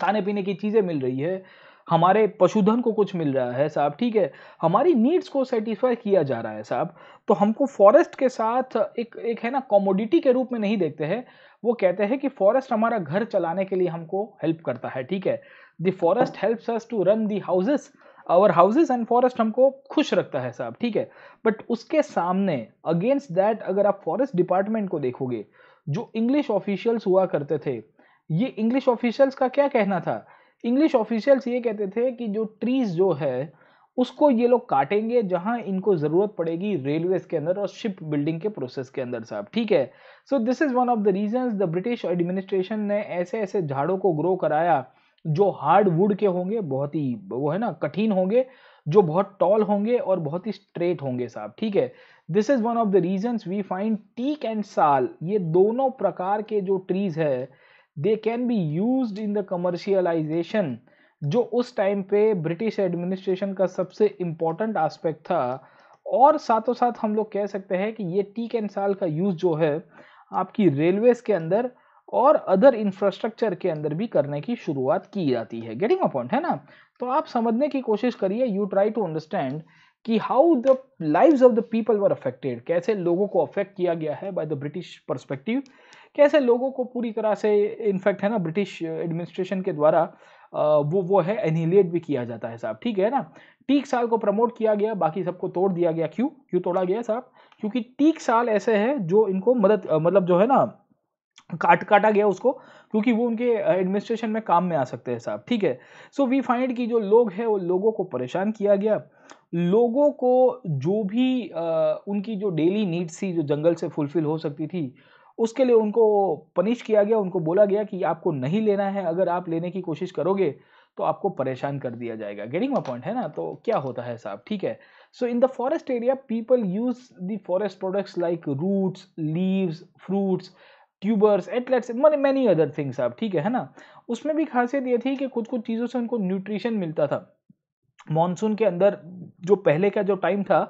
A: खाने पीने की चीज़ें मिल रही है हमारे पशुधन को कुछ मिल रहा है साहब ठीक है हमारी नीड्स को सेटिस्फाई किया जा रहा है साहब तो हमको फॉरेस्ट के साथ एक एक है ना कॉमोडिटी के रूप में नहीं देखते हैं वो कहते हैं कि फॉरेस्ट हमारा घर चलाने के लिए हमको हेल्प करता है ठीक है the forest helps us to run the houses our houses and forest हमको खुश रखता है साहब ठीक है बट उसके सामने अगेंस्ट दैट अगर आप फॉरेस्ट डिपार्टमेंट को देखोगे जो इंग्लिश ऑफिशियल्स हुआ करते थे ये इंग्लिश ऑफिशियल्स का क्या कहना था इंग्लिश ऑफिशियल्स ये कहते थे कि जो ट्रीज जो है उसको ये लोग काटेंगे जहां इनको ज़रूरत पड़ेगी रेलवेज के अंदर और शिप बिल्डिंग के प्रोसेस के अंदर साहब ठीक है so this is one of the reason the British administration ने ऐसे ऐसे झाड़ों को ग्रो कराया जो हार्ड वुड के होंगे बहुत ही वो है ना कठिन होंगे जो बहुत टॉल होंगे और बहुत ही स्ट्रेट होंगे साहब ठीक है this is one of the reasons we find teak and sal ये दोनों प्रकार के जो ट्रीज़ है they can be use in the commercialization जो उस टाइम पे ब्रिटिश एडमिनिस्ट्रेशन का सबसे इम्पोर्टेंट आस्पेक्ट था और साथों साथ हम लोग कह सकते हैं कि ये टी कैन साल का यूज़ जो है आपकी रेलवेज़ के अंदर और अदर इंफ्रास्ट्रक्चर के अंदर भी करने की शुरुआत की जाती है गेटिंग अ पॉइंट है ना तो आप समझने की कोशिश करिए यू ट्राई टू अंडरस्टैंड कि how the lives of the people were affected कैसे लोगों को अफेक्ट किया गया है बाय द ब्रिटिश परस्पेक्टिव कैसे लोगों को पूरी तरह से इनफैक्ट है ना ब्रिटिश एडमिनिस्ट्रेशन के द्वारा वो वो है एनिलेट भी किया जाता है साहब ठीक है ना टीक साल को प्रमोट किया गया बाकी सबको तोड़ दिया गया क्यों क्यों तोड़ा गया साहब क्योंकि टीक साल ऐसे है जो इनको मदद मतलब जो है ना काट काटा गया उसको क्योंकि वो उनके एडमिनिस्ट्रेशन में काम में आ सकते हैं साहब ठीक है सो वी फाइंड कि जो लोग हैं वो लोगों को परेशान किया गया लोगों को जो भी आ, उनकी जो डेली नीड्स थी जो जंगल से फुलफिल हो सकती थी उसके लिए उनको पनिश किया गया उनको बोला गया कि आपको नहीं लेना है अगर आप लेने की कोशिश करोगे तो आपको परेशान कर दिया जाएगा गेटिंग माई पॉइंट है ना तो क्या होता है साहब ठीक है so in the forest area people use the forest products like roots leaves fruits tubers एटलेट्स मैंने मैनी अदर थिंग्स आप ठीक है ना उसमें भी खासियत ये थी कि कुछ कुछ चीज़ों से उनको न्यूट्रिशन मिलता था मानसून के अंदर जो पहले का जो टाइम था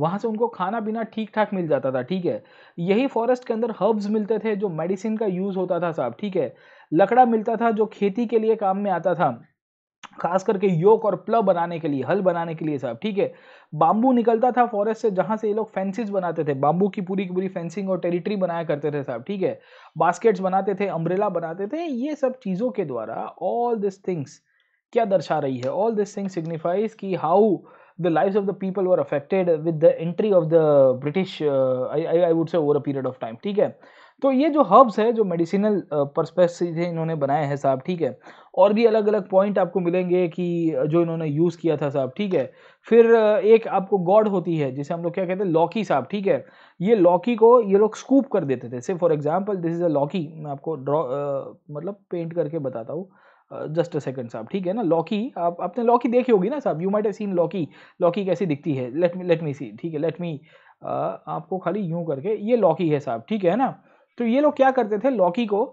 A: वहाँ से उनको खाना पीना ठीक ठाक मिल जाता था ठीक है यही फॉरेस्ट के अंदर हर्ब्स मिलते थे जो मेडिसिन का यूज़ होता था साहब ठीक है लकड़ा मिलता था जो खेती के लिए काम में आता था खास करके योक और प्ल बनाने के लिए हल बनाने के लिए साहब ठीक है बाम्बू निकलता था फॉरेस्ट से जहाँ से ये लोग फेंसिस बनाते थे बाम्बू की पूरी की पूरी फेंसिंग और टेरिटरी बनाया करते थे साहब ठीक है बास्केट्स बनाते थे अम्ब्रेला बनाते थे ये सब चीज़ों के द्वारा ऑल दिस थिंग्स क्या दर्शा रही है ऑल दिस थिंग सिग्निफाइज कि how the lives of the people were affected with the entry of the British, uh, I, I would say over a period of time, ठीक है तो ये जो हर्ब्स है जो मेडिसिनल परस्पेक्टिव uh, से इन्होंने बनाए हैं साहब ठीक है और भी अलग अलग पॉइंट आपको मिलेंगे कि uh, जो इन्होंने यूज़ किया था साहब ठीक है फिर uh, एक आपको गॉड होती है जिसे हम लोग क्या कहते हैं लॉकी साहब ठीक है ये लॉकी को ये लोग स्कूप कर देते थे say for example this is a lauki मैं आपको ड्रॉ मतलब पेंट करके बताता हूँ जस्ट अ सेकंड साहब ठीक है ना लॉकी आप आपने लॉकी देखी होगी ना साहब you might have seen lauki lauki कैसी दिखती है लेट मी लेट मी सी ठीक है लेट मी आपको खाली यूं करके ये लॉकी है साहब ठीक है ना तो ये लोग क्या करते थे लॉकी को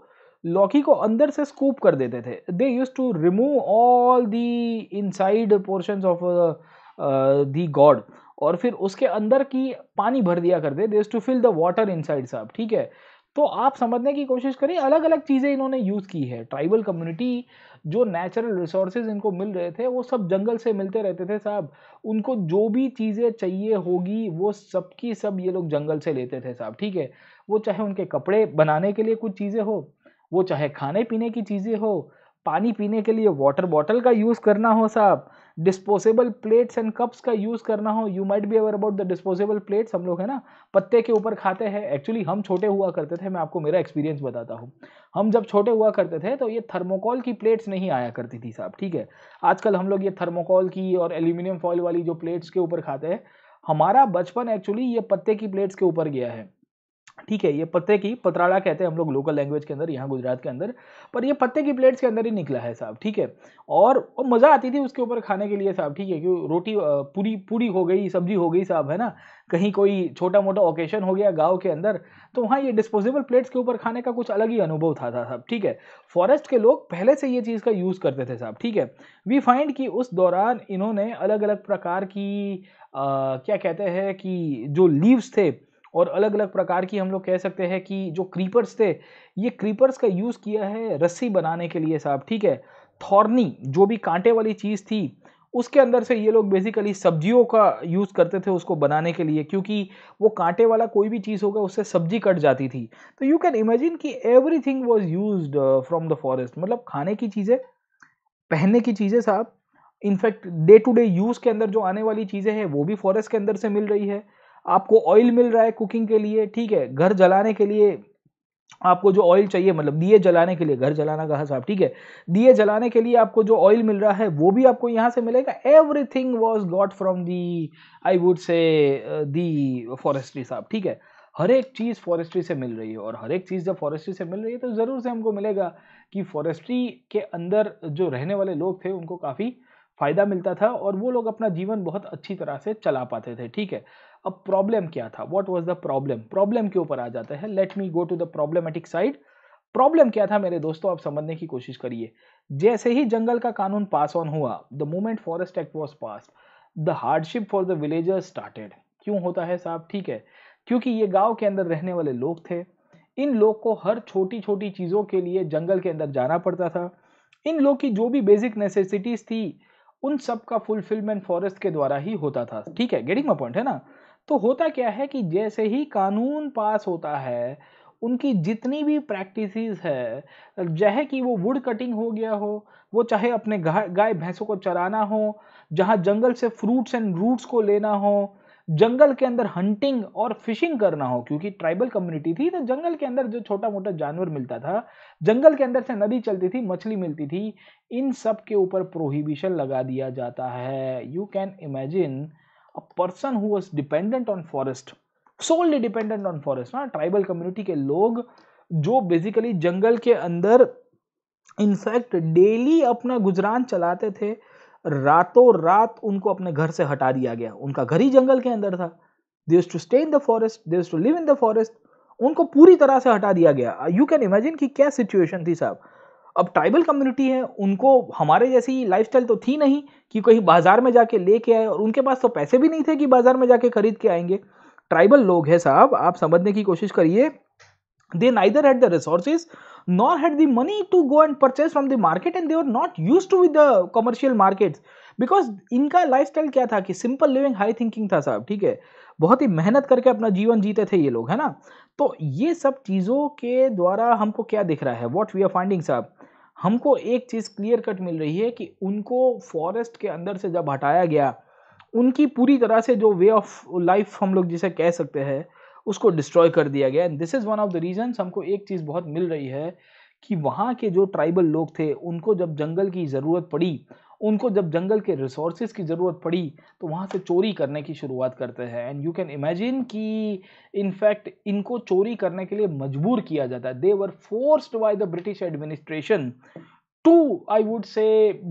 A: लॉकी को अंदर से स्कूप कर देते थे they use to remove all the inside portion of the gourd और फिर उसके अंदर की पानी भर दिया करते they use to fill the water inside साहब ठीक है तो आप समझने की कोशिश करें अलग अलग चीज़ें इन्होंने यूज़ की है ट्राइबल कम्युनिटी जो नेचुरल रिसोर्सेज इनको मिल रहे थे वो सब जंगल से मिलते रहते थे साहब उनको जो भी चीज़ें चाहिए होगी वो सब की सब ये लोग जंगल से लेते थे साहब ठीक है वो चाहे उनके कपड़े बनाने के लिए कुछ चीज़ें हो वो चाहे खाने पीने की चीज़ें हो पानी पीने के लिए वाटर बॉटल का यूज़ करना हो साहब डिस्पोजेबल प्लेट्स एंड कप्स का यूज़ करना हो you might be aware about the disposable plates हम लोग है ना पत्ते के ऊपर खाते हैं एक्चुअली हम छोटे हुआ करते थे मैं आपको मेरा एक्सपीरियंस बताता हूँ हम जब छोटे हुआ करते थे तो ये थर्मोकॉल की प्लेट्स नहीं आया करती थी साहब ठीक है आजकल हम लोग ये थर्मोकॉल की और एल्यूमिनियम फॉइल वाली जो प्लेट्स के ऊपर खाते हैं हमारा बचपन एक्चुअली ये पत्ते की प्लेट्स के ऊपर गया है ठीक है ये पत्ते की पतराड़ा कहते हैं हम लोग लोकल लैंग्वेज के अंदर यहाँ गुजरात के अंदर पर ये पत्ते की प्लेट्स के अंदर ही निकला है साहब ठीक है और, और मज़ा आती थी उसके ऊपर खाने के लिए साहब ठीक है क्यों रोटी पूरी पूरी हो गई सब्जी हो गई साहब है ना कहीं कोई छोटा मोटा ओकेशन हो गया गाँव के अंदर तो वहाँ ये डिस्पोजेबल प्लेट्स के ऊपर खाने का कुछ अलग ही अनुभव था था साहब ठीक है फॉरेस्ट के लोग पहले से ये चीज़ का यूज़ करते थे साहब ठीक है वी फाइंड कि उस दौरान इन्होंने अलग अलग प्रकार की क्या कहते हैं कि जो लीव्स थे और अलग अलग प्रकार की हम लोग कह सकते हैं कि जो क्रीपर्स थे ये क्रीपर्स का यूज़ किया है रस्सी बनाने के लिए साहब ठीक है थॉर्नी जो भी कांटे वाली चीज़ थी उसके अंदर से ये लोग बेसिकली सब्जियों का यूज़ करते थे उसको बनाने के लिए क्योंकि वो कांटे वाला कोई भी चीज़ होगा उससे सब्जी कट जाती थी तो यू कैन इमेजिन कि everything was used from the forest मतलब खाने की चीज़ें पहनने की चीज़ें साहब in fact day to day use के अंदर जो आने वाली चीज़ें हैं वो भी फॉरेस्ट के अंदर से मिल रही है आपको ऑयल मिल रहा है कुकिंग के लिए ठीक है घर जलाने के लिए आपको जो ऑयल चाहिए मतलब दिए जलाने के लिए घर जलाना कहा साहब ठीक है दिए जलाने के लिए आपको जो ऑयल मिल रहा है वो भी आपको यहाँ से मिलेगा everything was got from the I would say the forestry साहब ठीक है हर एक चीज़ फॉरेस्ट्री से मिल रही है और हर एक चीज़ जब फॉरेस्ट्री से मिल रही है तो ज़रूर से हमको मिलेगा कि फॉरेस्ट्री के अंदर जो रहने वाले लोग थे उनको काफ़ी फ़ायदा मिलता था और वो लोग अपना जीवन बहुत अच्छी तरह से चला पाते थे ठीक है अब प्रॉब्लम क्या था what was the problem problem के ऊपर आ जाता है let me go to the problematic side problem क्या था मेरे दोस्तों आप समझने की कोशिश करिए जैसे ही जंगल का कानून पास ऑन हुआ the moment forest act was pass the hardship for the villagers started क्यों होता है साहब ठीक है क्योंकि ये गांव के अंदर रहने वाले लोग थे इन लोग को हर छोटी छोटी चीज़ों के लिए जंगल के अंदर जाना पड़ता था इन लोग की जो भी बेसिक नेसेसिटीज़ थी उन सब का फुलफिलमेंट फॉरेस्ट के द्वारा ही होता था ठीक है गेटिंग माई पॉइंट है ना तो होता क्या है कि जैसे ही कानून पास होता है उनकी जितनी भी प्रैक्टिसेस है चाहे कि वो वुड कटिंग हो गया हो वो चाहे अपने गाय भैंसों को चराना हो जहाँ जंगल से फ्रूट्स एंड रूट्स को लेना हो जंगल के अंदर हंटिंग और फिशिंग करना हो क्योंकि ट्राइबल कम्युनिटी थी तो जंगल के अंदर जो छोटा मोटा जानवर मिलता था जंगल के अंदर से नदी चलती थी मछली मिलती थी इन सब के ऊपर प्रोहिबिशन लगा दिया जाता है you can imagine a person who was dependent on forest solely dependent on forest ना tribal community के लोग जो बेसिकली जंगल के अंदर इनफैक्ट डेली अपना गुजरान चलाते थे रातों रात उनको अपने घर से हटा दिया गया उनका घर ही जंगल के अंदर था they to stay in the forest they to live in the forest उनको पूरी तरह से हटा दिया गया यू कैन इमेजिन कि क्या सिचुएशन थी साहब अब ट्राइबल कम्युनिटी है उनको हमारे जैसी लाइफस्टाइल तो थी नहीं कि कहीं बाजार में जाके लेके आए और उनके पास तो पैसे भी नहीं थे कि बाजार में जाके खरीद के आएंगे ट्राइबल लोग हैं साहब आप समझने की कोशिश करिए they neither had the resources nor had the money to go and purchase from the market and they're not used to with the commercial market because इनका लाइफ स्टाइल क्या था कि सिंपल लिविंग हाई थिंकिंग था साहब ठीक है बहुत ही मेहनत करके अपना जीवन जीते थे ये लोग है ना तो ये सब चीज़ों के द्वारा हमको क्या दिख रहा है वॉट वी आर फाइंडिंग साहब हमको एक चीज़ क्लियर कट मिल रही है कि उनको फॉरेस्ट के अंदर से जब हटाया गया उनकी पूरी तरह से जो वे ऑफ लाइफ हम लोग जिसे कह सकते हैं उसको डिस्ट्रॉय कर दिया गया and this is one of the reasons हमको एक चीज़ बहुत मिल रही है कि वहाँ के जो ट्राइबल लोग थे उनको जब जंगल की ज़रूरत पड़ी उनको जब जंगल के रिसोर्सेज की ज़रूरत पड़ी तो वहाँ से चोरी करने की शुरुआत करते हैं एंड यू कैन इमेजिन कि इनफैक्ट इनको चोरी करने के लिए मजबूर किया जाता है they were forced by the British administration to I would say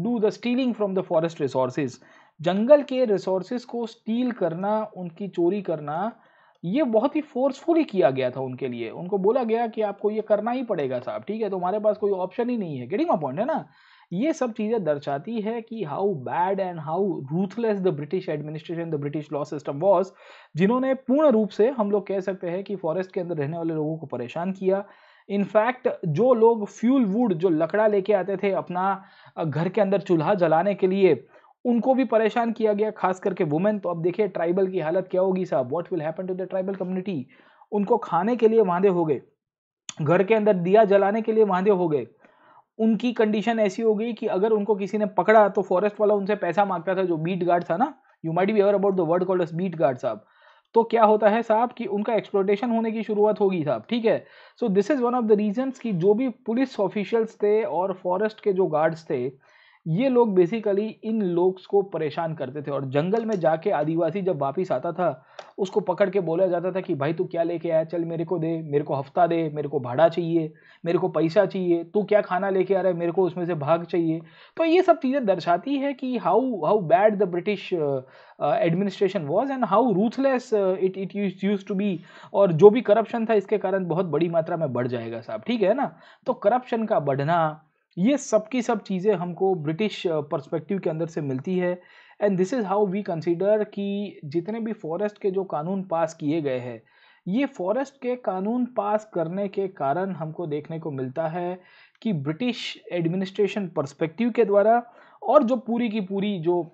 A: do the stealing from the forest resources जंगल के रिसोर्सेज को स्टील करना उनकी चोरी करना ये बहुत ही फोर्सफुली किया गया था उनके लिए उनको बोला गया कि आपको ये करना ही पड़ेगा साहब ठीक है तो हमारे पास कोई ऑप्शन ही नहीं है गेटिंग पॉइंट है ना ये सब चीज़ें दर्शाती है कि how bad and how ruthless the British administration the British law system was जिन्होंने पूर्ण रूप से हम लोग कह सकते हैं कि फॉरेस्ट के अंदर रहने वाले लोगों को परेशान किया इनफैक्ट जो लोग फ्यूल वुड जो लकड़ा लेके आते थे अपना घर के अंदर चूल्हा जलाने के लिए उनको भी परेशान किया गया खास करके वुमेन तो अब देखिए ट्राइबल की हालत क्या होगी साहब what will happen to the tribal community उनको खाने के लिए वादे हो गए घर के अंदर दिया जलाने के लिए वादे हो गए उनकी कंडीशन ऐसी हो गई कि अगर उनको किसी ने पकड़ा तो फॉरेस्ट वाला उनसे पैसा मांगता था जो बीट गार्ड था ना you might be aware about the word called beat guard साहब तो क्या होता है साहब कि उनका एक्सप्लोटेशन होने की शुरुआत होगी साहब ठीक है so this is one of the reason कि जो भी पुलिस ऑफिशियल्स थे और फॉरेस्ट के जो गार्ड्स थे ये लोग बेसिकली इन लोग को परेशान करते थे और जंगल में जाके आदिवासी जब वापिस आता था उसको पकड़ के बोला जाता था कि भाई तू क्या लेके आया चल मेरे को दे मेरे को हफ्ता दे मेरे को भाड़ा चाहिए मेरे को पैसा चाहिए तू क्या खाना लेके आ रहा है मेरे को उसमें से भाग चाहिए तो ये सब चीज़ें दर्शाती है कि how how bad the British administration was and how ruthless it it used to be और जो भी करप्शन था इसके कारण बहुत बड़ी मात्रा में बढ़ जाएगा साहब ठीक है ना तो करप्शन का बढ़ना ये सब की सब चीज़ें हमको ब्रिटिश पर्सपेक्टिव के अंदर से मिलती है and this is how we consider कि जितने भी फॉरेस्ट के जो कानून पास किए गए हैं ये फॉरेस्ट के कानून पास करने के कारण हमको देखने को मिलता है कि ब्रिटिश एडमिनिस्ट्रेशन पर्सपेक्टिव के द्वारा और जो पूरी की पूरी जो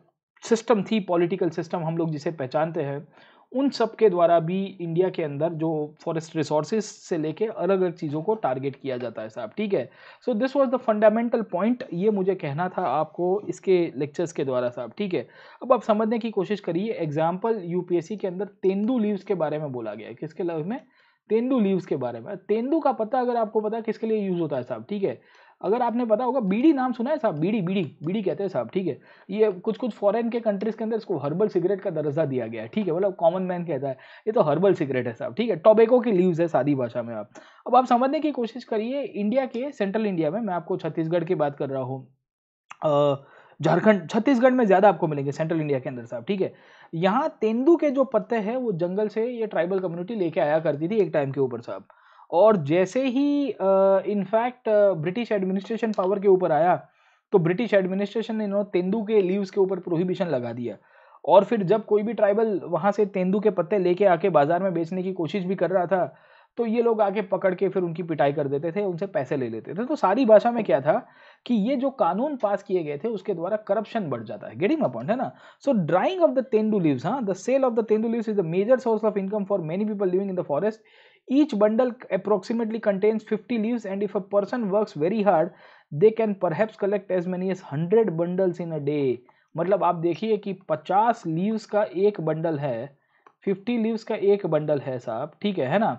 A: सिस्टम थी पॉलिटिकल सिस्टम हम लोग जिसे पहचानते हैं उन सब के द्वारा भी इंडिया के अंदर जो फॉरेस्ट रिसोर्सेज से लेके अलग अलग चीज़ों को टारगेट किया जाता है साहब ठीक है so this was the fundamental point ये मुझे कहना था आपको इसके लेक्चर्स के द्वारा साहब ठीक है अब आप समझने की कोशिश करिए एग्जाम्पल यू के अंदर तेंदू लीव्स के बारे में बोला गया है किसके लव में तेंदू लीव्स के बारे में तेंदू का पता अगर आपको पता किसके लिए यूज़ होता है साहब ठीक है अगर आपने पता होगा बीडी नाम सुना है साहब बीडी बीडी बीडी कहते हैं साहब ठीक है ये कुछ कुछ फॉरेन के कंट्रीज के अंदर इसको हर्बल सिगरेट का दर्जा दिया गया है ठीक है मतलब कॉमन मैन कहता है ये तो हर्बल सिगरेट है साहब ठीक है टोबेको की लीव्स है सादी भाषा में आप अब आप समझने की कोशिश करिए इंडिया के सेंट्रल इंडिया में मैं आपको छत्तीसगढ़ की बात कर रहा हूँ झारखंड छत्तीसगढ़ में ज़्यादा आपको मिलेंगे सेंट्रल इंडिया के अंदर साहब ठीक है यहाँ तेंदू के जो पत्ते हैं वो जंगल से ये ट्राइबल कम्युनिटी लेके आया करती थी एक टाइम के ऊपर साहब और जैसे ही इनफैक्ट ब्रिटिश एडमिनिस्ट्रेशन पावर के ऊपर आया तो ब्रिटिश एडमिनिस्ट्रेशन ने इन्होंने तेंदू के लीव्स के ऊपर प्रोहिबिशन लगा दिया और फिर जब कोई भी ट्राइबल वहाँ से तेंदू के पत्ते लेके आके बाज़ार में बेचने की कोशिश भी कर रहा था तो ये लोग आके पकड़ के फिर उनकी पिटाई कर देते थे उनसे पैसे ले लेते थे तो सारी भाषा में क्या था कि ये जो कानून पास किए गए थे उसके द्वारा करप्शन बढ़ जाता है गेटिंग अपॉइंट है ना so drawing of the tendu leaves हाँ the sale of the tendu leaves is the major source of income for many people living in the forest Each bundle approximately contains 50 leaves and if a person works very hard, they can perhaps collect as many as 100 bundles in a day. मतलब आप देखिए कि 50 leaves का एक bundle है 50 leaves का एक bundle है साहब ठीक है है ना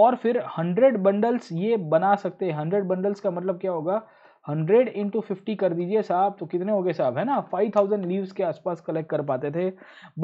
A: और फिर 100 बंडल्स ये बना सकते हैं 100 बंडल्स का मतलब क्या होगा हंड्रेड इंटू फिफ्टी कर दीजिए साहब तो कितने हो गए साहब है ना फाइव थाउजेंड लीव्स के आसपास कलेक्ट कर पाते थे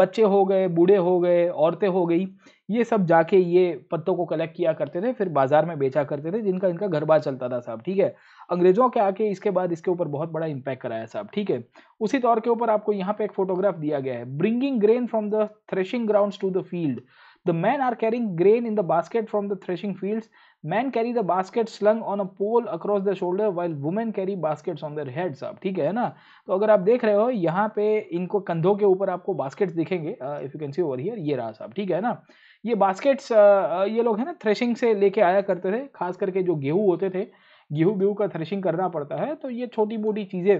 A: बच्चे हो गए बूढ़े हो गए औरतें हो गई ये सब जाके ये पत्तों को कलेक्ट किया करते थे फिर बाजार में बेचा करते थे जिनका इनका घर बार चलता था साहब ठीक है अंग्रेजों के आके इसके बाद इसके ऊपर बहुत बड़ा इम्पैक्ट कराया साहब ठीक है उसी तौर के ऊपर आपको यहाँ पे एक फोटोग्राफ दिया गया है bringing grain from the threshing ground to the field The men are carrying grain in the basket from the threshing fields. Man carry the basket slung on a pole across the shoulder while women carry baskets on their heads आप ठीक है ना तो अगर आप देख रहे हो यहाँ पे इनको कंधों के ऊपर आपको बास्केट्स दिखेंगे if you can see over here ये रहा साहब ठीक है ना ये बास्केट्स ये लोग है ना थ्रेशिंग से लेके आया करते थे खास करके जो गेहूँ होते थे गेहूँ गेहूँ का थ्रेशिंग करना पड़ता है तो ये छोटी मोटी चीज़ें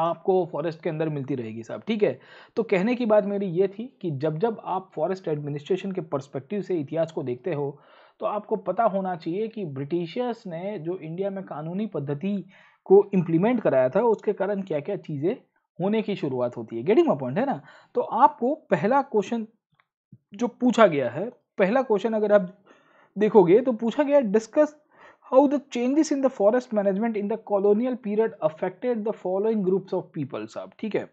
A: आपको फॉरेस्ट के अंदर मिलती रहेगी साहब ठीक है तो कहने की बात मेरी ये थी कि जब जब आप फॉरेस्ट एडमिनिस्ट्रेशन के पर्सपेक्टिव से इतिहास को देखते हो तो आपको पता होना चाहिए कि ब्रिटिशर्स ने जो इंडिया में कानूनी पद्धति को इम्प्लीमेंट कराया था उसके कारण क्या क्या चीज़ें होने की शुरुआत होती है गेटिंग माई पॉइंट है ना तो आपको पहला क्वेश्चन जो पूछा गया है पहला क्वेश्चन अगर आप देखोगे तो पूछा गया discuss how the changes in the forest management in the colonial period affected the following groups of people साहब ठीक है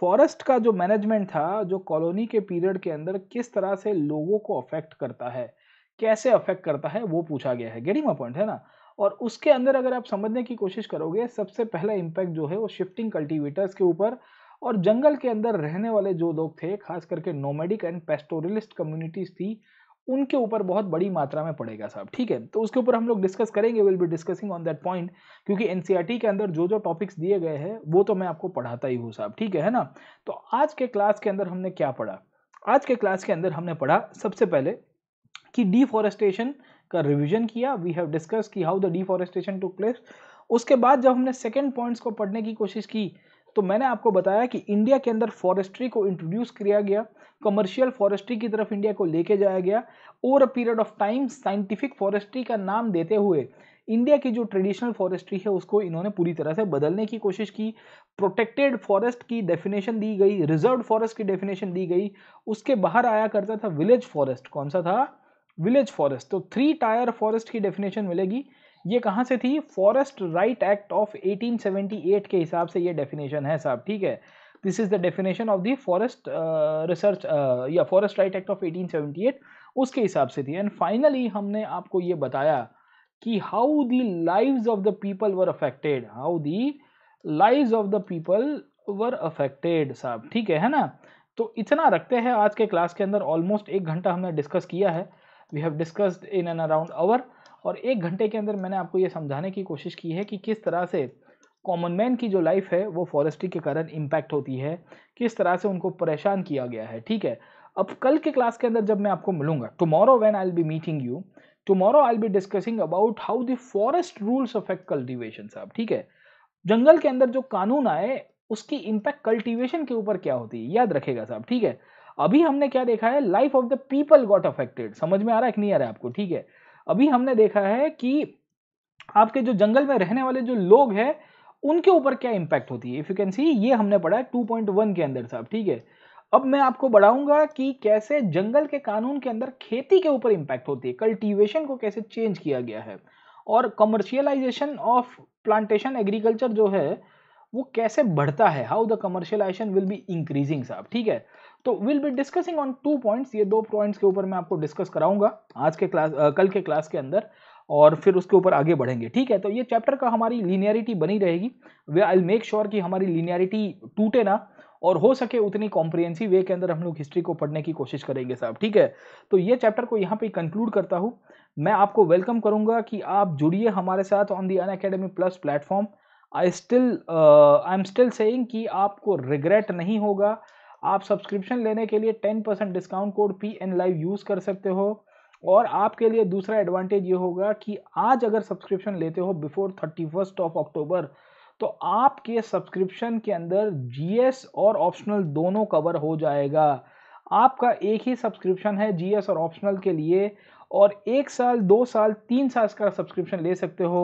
A: फॉरेस्ट का जो मैनेजमेंट था जो कॉलोनी के पीरियड के अंदर किस तरह से लोगों को अफेक्ट करता है कैसे अफेक्ट करता है वो पूछा गया है गेटिंग माई पॉइंट है ना और उसके अंदर अगर आप समझने की कोशिश करोगे सबसे पहला इम्पैक्ट जो है वो शिफ्टिंग कल्टिवेटर्स के ऊपर और जंगल के अंदर रहने वाले जो लोग थे खास करके नोमेडिक एंड पेस्टोरलिस्ट कम्युनिटीज थी उनके ऊपर बहुत बड़ी मात्रा में पड़ेगा साहब ठीक है तो उसके ऊपर हम लोग डिस्कस करेंगे will be discussing on that point क्योंकि एन e के अंदर जो जो टॉपिक्स दिए गए हैं वो तो मैं आपको पढ़ाता ही हूँ साहब ठीक है, है ना तो आज के क्लास के अंदर हमने क्या पढ़ा आज के क्लास के अंदर हमने पढ़ा सबसे पहले कि डिफॉरेस्टेशन का रिविजन किया वी हैव डिस्कस की how the deforestation to place उसके बाद जब हमने सेकेंड पॉइंट्स को पढ़ने की कोशिश की तो मैंने आपको बताया कि इंडिया के अंदर फॉरेस्ट्री को इंट्रोड्यूस किया गया कमर्शियल फॉरेस्ट्री की तरफ इंडिया को लेके जाया गया over a period of time scientific forestry का नाम देते हुए इंडिया की जो ट्रेडिशनल फॉरेस्ट्री है उसको इन्होंने पूरी तरह से बदलने की कोशिश की प्रोटेक्टेड फॉरेस्ट की डेफिनेशन दी गई रिजर्व फॉरेस्ट की डेफिनेशन दी गई उसके बाहर आया करता था विलेज फॉरेस्ट कौन सा था विलेज फॉरेस्ट तो थ्री टायर फॉरेस्ट की डेफिनेशन मिलेगी ये कहाँ से थी फॉरेस्ट राइट एक्ट ऑफ 1878 के हिसाब से ये डेफिनेशन है साहब ठीक है this is the definition of the forest research या फॉरेस्ट राइट एक्ट ऑफ 1878 उसके हिसाब से थी एंड फाइनली हमने आपको ये बताया कि how the lives of the people were affected how the lives of the people were affected साहब ठीक है है ना तो इतना रखते हैं आज के क्लास के अंदर ऑलमोस्ट एक घंटा हमने डिस्कस किया है we have discussed in an around hour और एक घंटे के अंदर मैंने आपको ये समझाने की कोशिश की है कि किस तरह से कॉमन मैन की जो लाइफ है वो फॉरेस्ट्री के कारण इम्पैक्ट होती है किस तरह से उनको परेशान किया गया है ठीक है अब कल के क्लास के अंदर जब मैं आपको मिलूंगा tomorrow when I be meeting you tomorrow I be discussing about how the forest rules affect cultivation साहब ठीक है जंगल के अंदर जो कानून आए उसकी इम्पैक्ट कल्टिवेशन के ऊपर क्या होती है याद रखेगा साहब ठीक है अभी हमने क्या देखा है life of the people got affected समझ में आ रहा है कि नहीं आ रहा है आपको ठीक है अभी हमने देखा है कि आपके जो जंगल में रहने वाले जो लोग हैं उनके ऊपर क्या इंपैक्ट होती है इफ यू कैन सी ये हमने पढ़ा है 2.1 के अंदर साहब ठीक है अब मैं आपको बढ़ाऊंगा कि कैसे जंगल के कानून के अंदर खेती के ऊपर इंपैक्ट होती है कल्टीवेशन को कैसे चेंज किया गया है और कमर्शियलाइजेशन ऑफ प्लांटेशन एग्रीकल्चर जो है वो कैसे बढ़ता है how the commercialization will be increasing साहब ठीक है तो will be discussing on two points ये दो पॉइंट्स के ऊपर मैं आपको डिस्कस कराऊंगा आज के क्लास आ, कल के क्लास के अंदर और फिर उसके ऊपर आगे बढ़ेंगे ठीक है तो ये चैप्टर का हमारी लीनियरिटी बनी रहेगी वे आई मेक श्योर कि हमारी लीनियरिटी टूटे ना और हो सके उतनी कॉम्प्रिहेंसिव वे के अंदर हम लोग हिस्ट्री को पढ़ने की कोशिश करेंगे साहब ठीक है तो ये चैप्टर को यहाँ पे कंक्लूड करता हूँ मैं आपको वेलकम करूँगा कि आप जुड़िए हमारे साथ on the on academy plus platform I still I am still saying कि आपको रिग्रेट नहीं होगा आप सब्सक्रिप्शन लेने के लिए ten percent discount code P N live use कर सकते हो और आपके लिए दूसरा एडवांटेज ये होगा कि आज अगर सब्सक्रिप्शन लेते हो before thirty first of October तो आपके सब्सक्रिप्शन के अंदर जी और ऑप्शनल दोनों कवर हो जाएगा आपका एक ही सब्सक्रिप्शन है जी और ऑप्शनल के लिए और एक साल दो साल तीन साल का सब्सक्रिप्शन ले सकते हो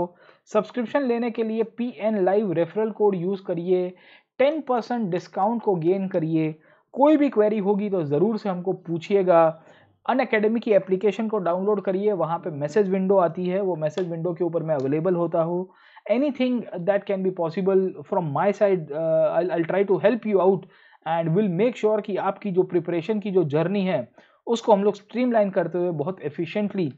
A: सब्सक्रिप्शन लेने के लिए P N live referral code use करिए टेन परसेंट डिस्काउंट को गेन करिए कोई भी क्वेरी होगी तो ज़रूर से हमको पूछिएगा अन अकेडमी की एप्लीकेशन को डाउनलोड करिए वहाँ पे मैसेज विंडो आती है वो मैसेज विंडो के ऊपर मैं अवेलेबल होता हूँ anything that can be possible from my side I try to help you out and will make sure कि आपकी जो प्रिपरेशन की जो जर्नी है उसको हम लोग स्ट्रीमलाइन करते हुए बहुत एफिशिएंटली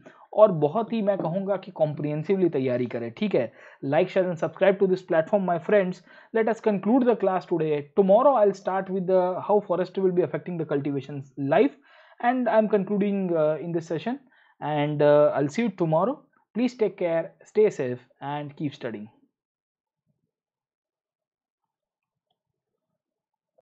A: और बहुत ही मैं कहूँगा कि कॉम्प्रिहेंसिवली तैयारी करें ठीक है like share and subscribe to this platform my friends let us conclude the class today tomorrow I start with how forest will be affecting the cultivation life and I am concluding in this session and I see see you tomorrow please take care stay safe and keep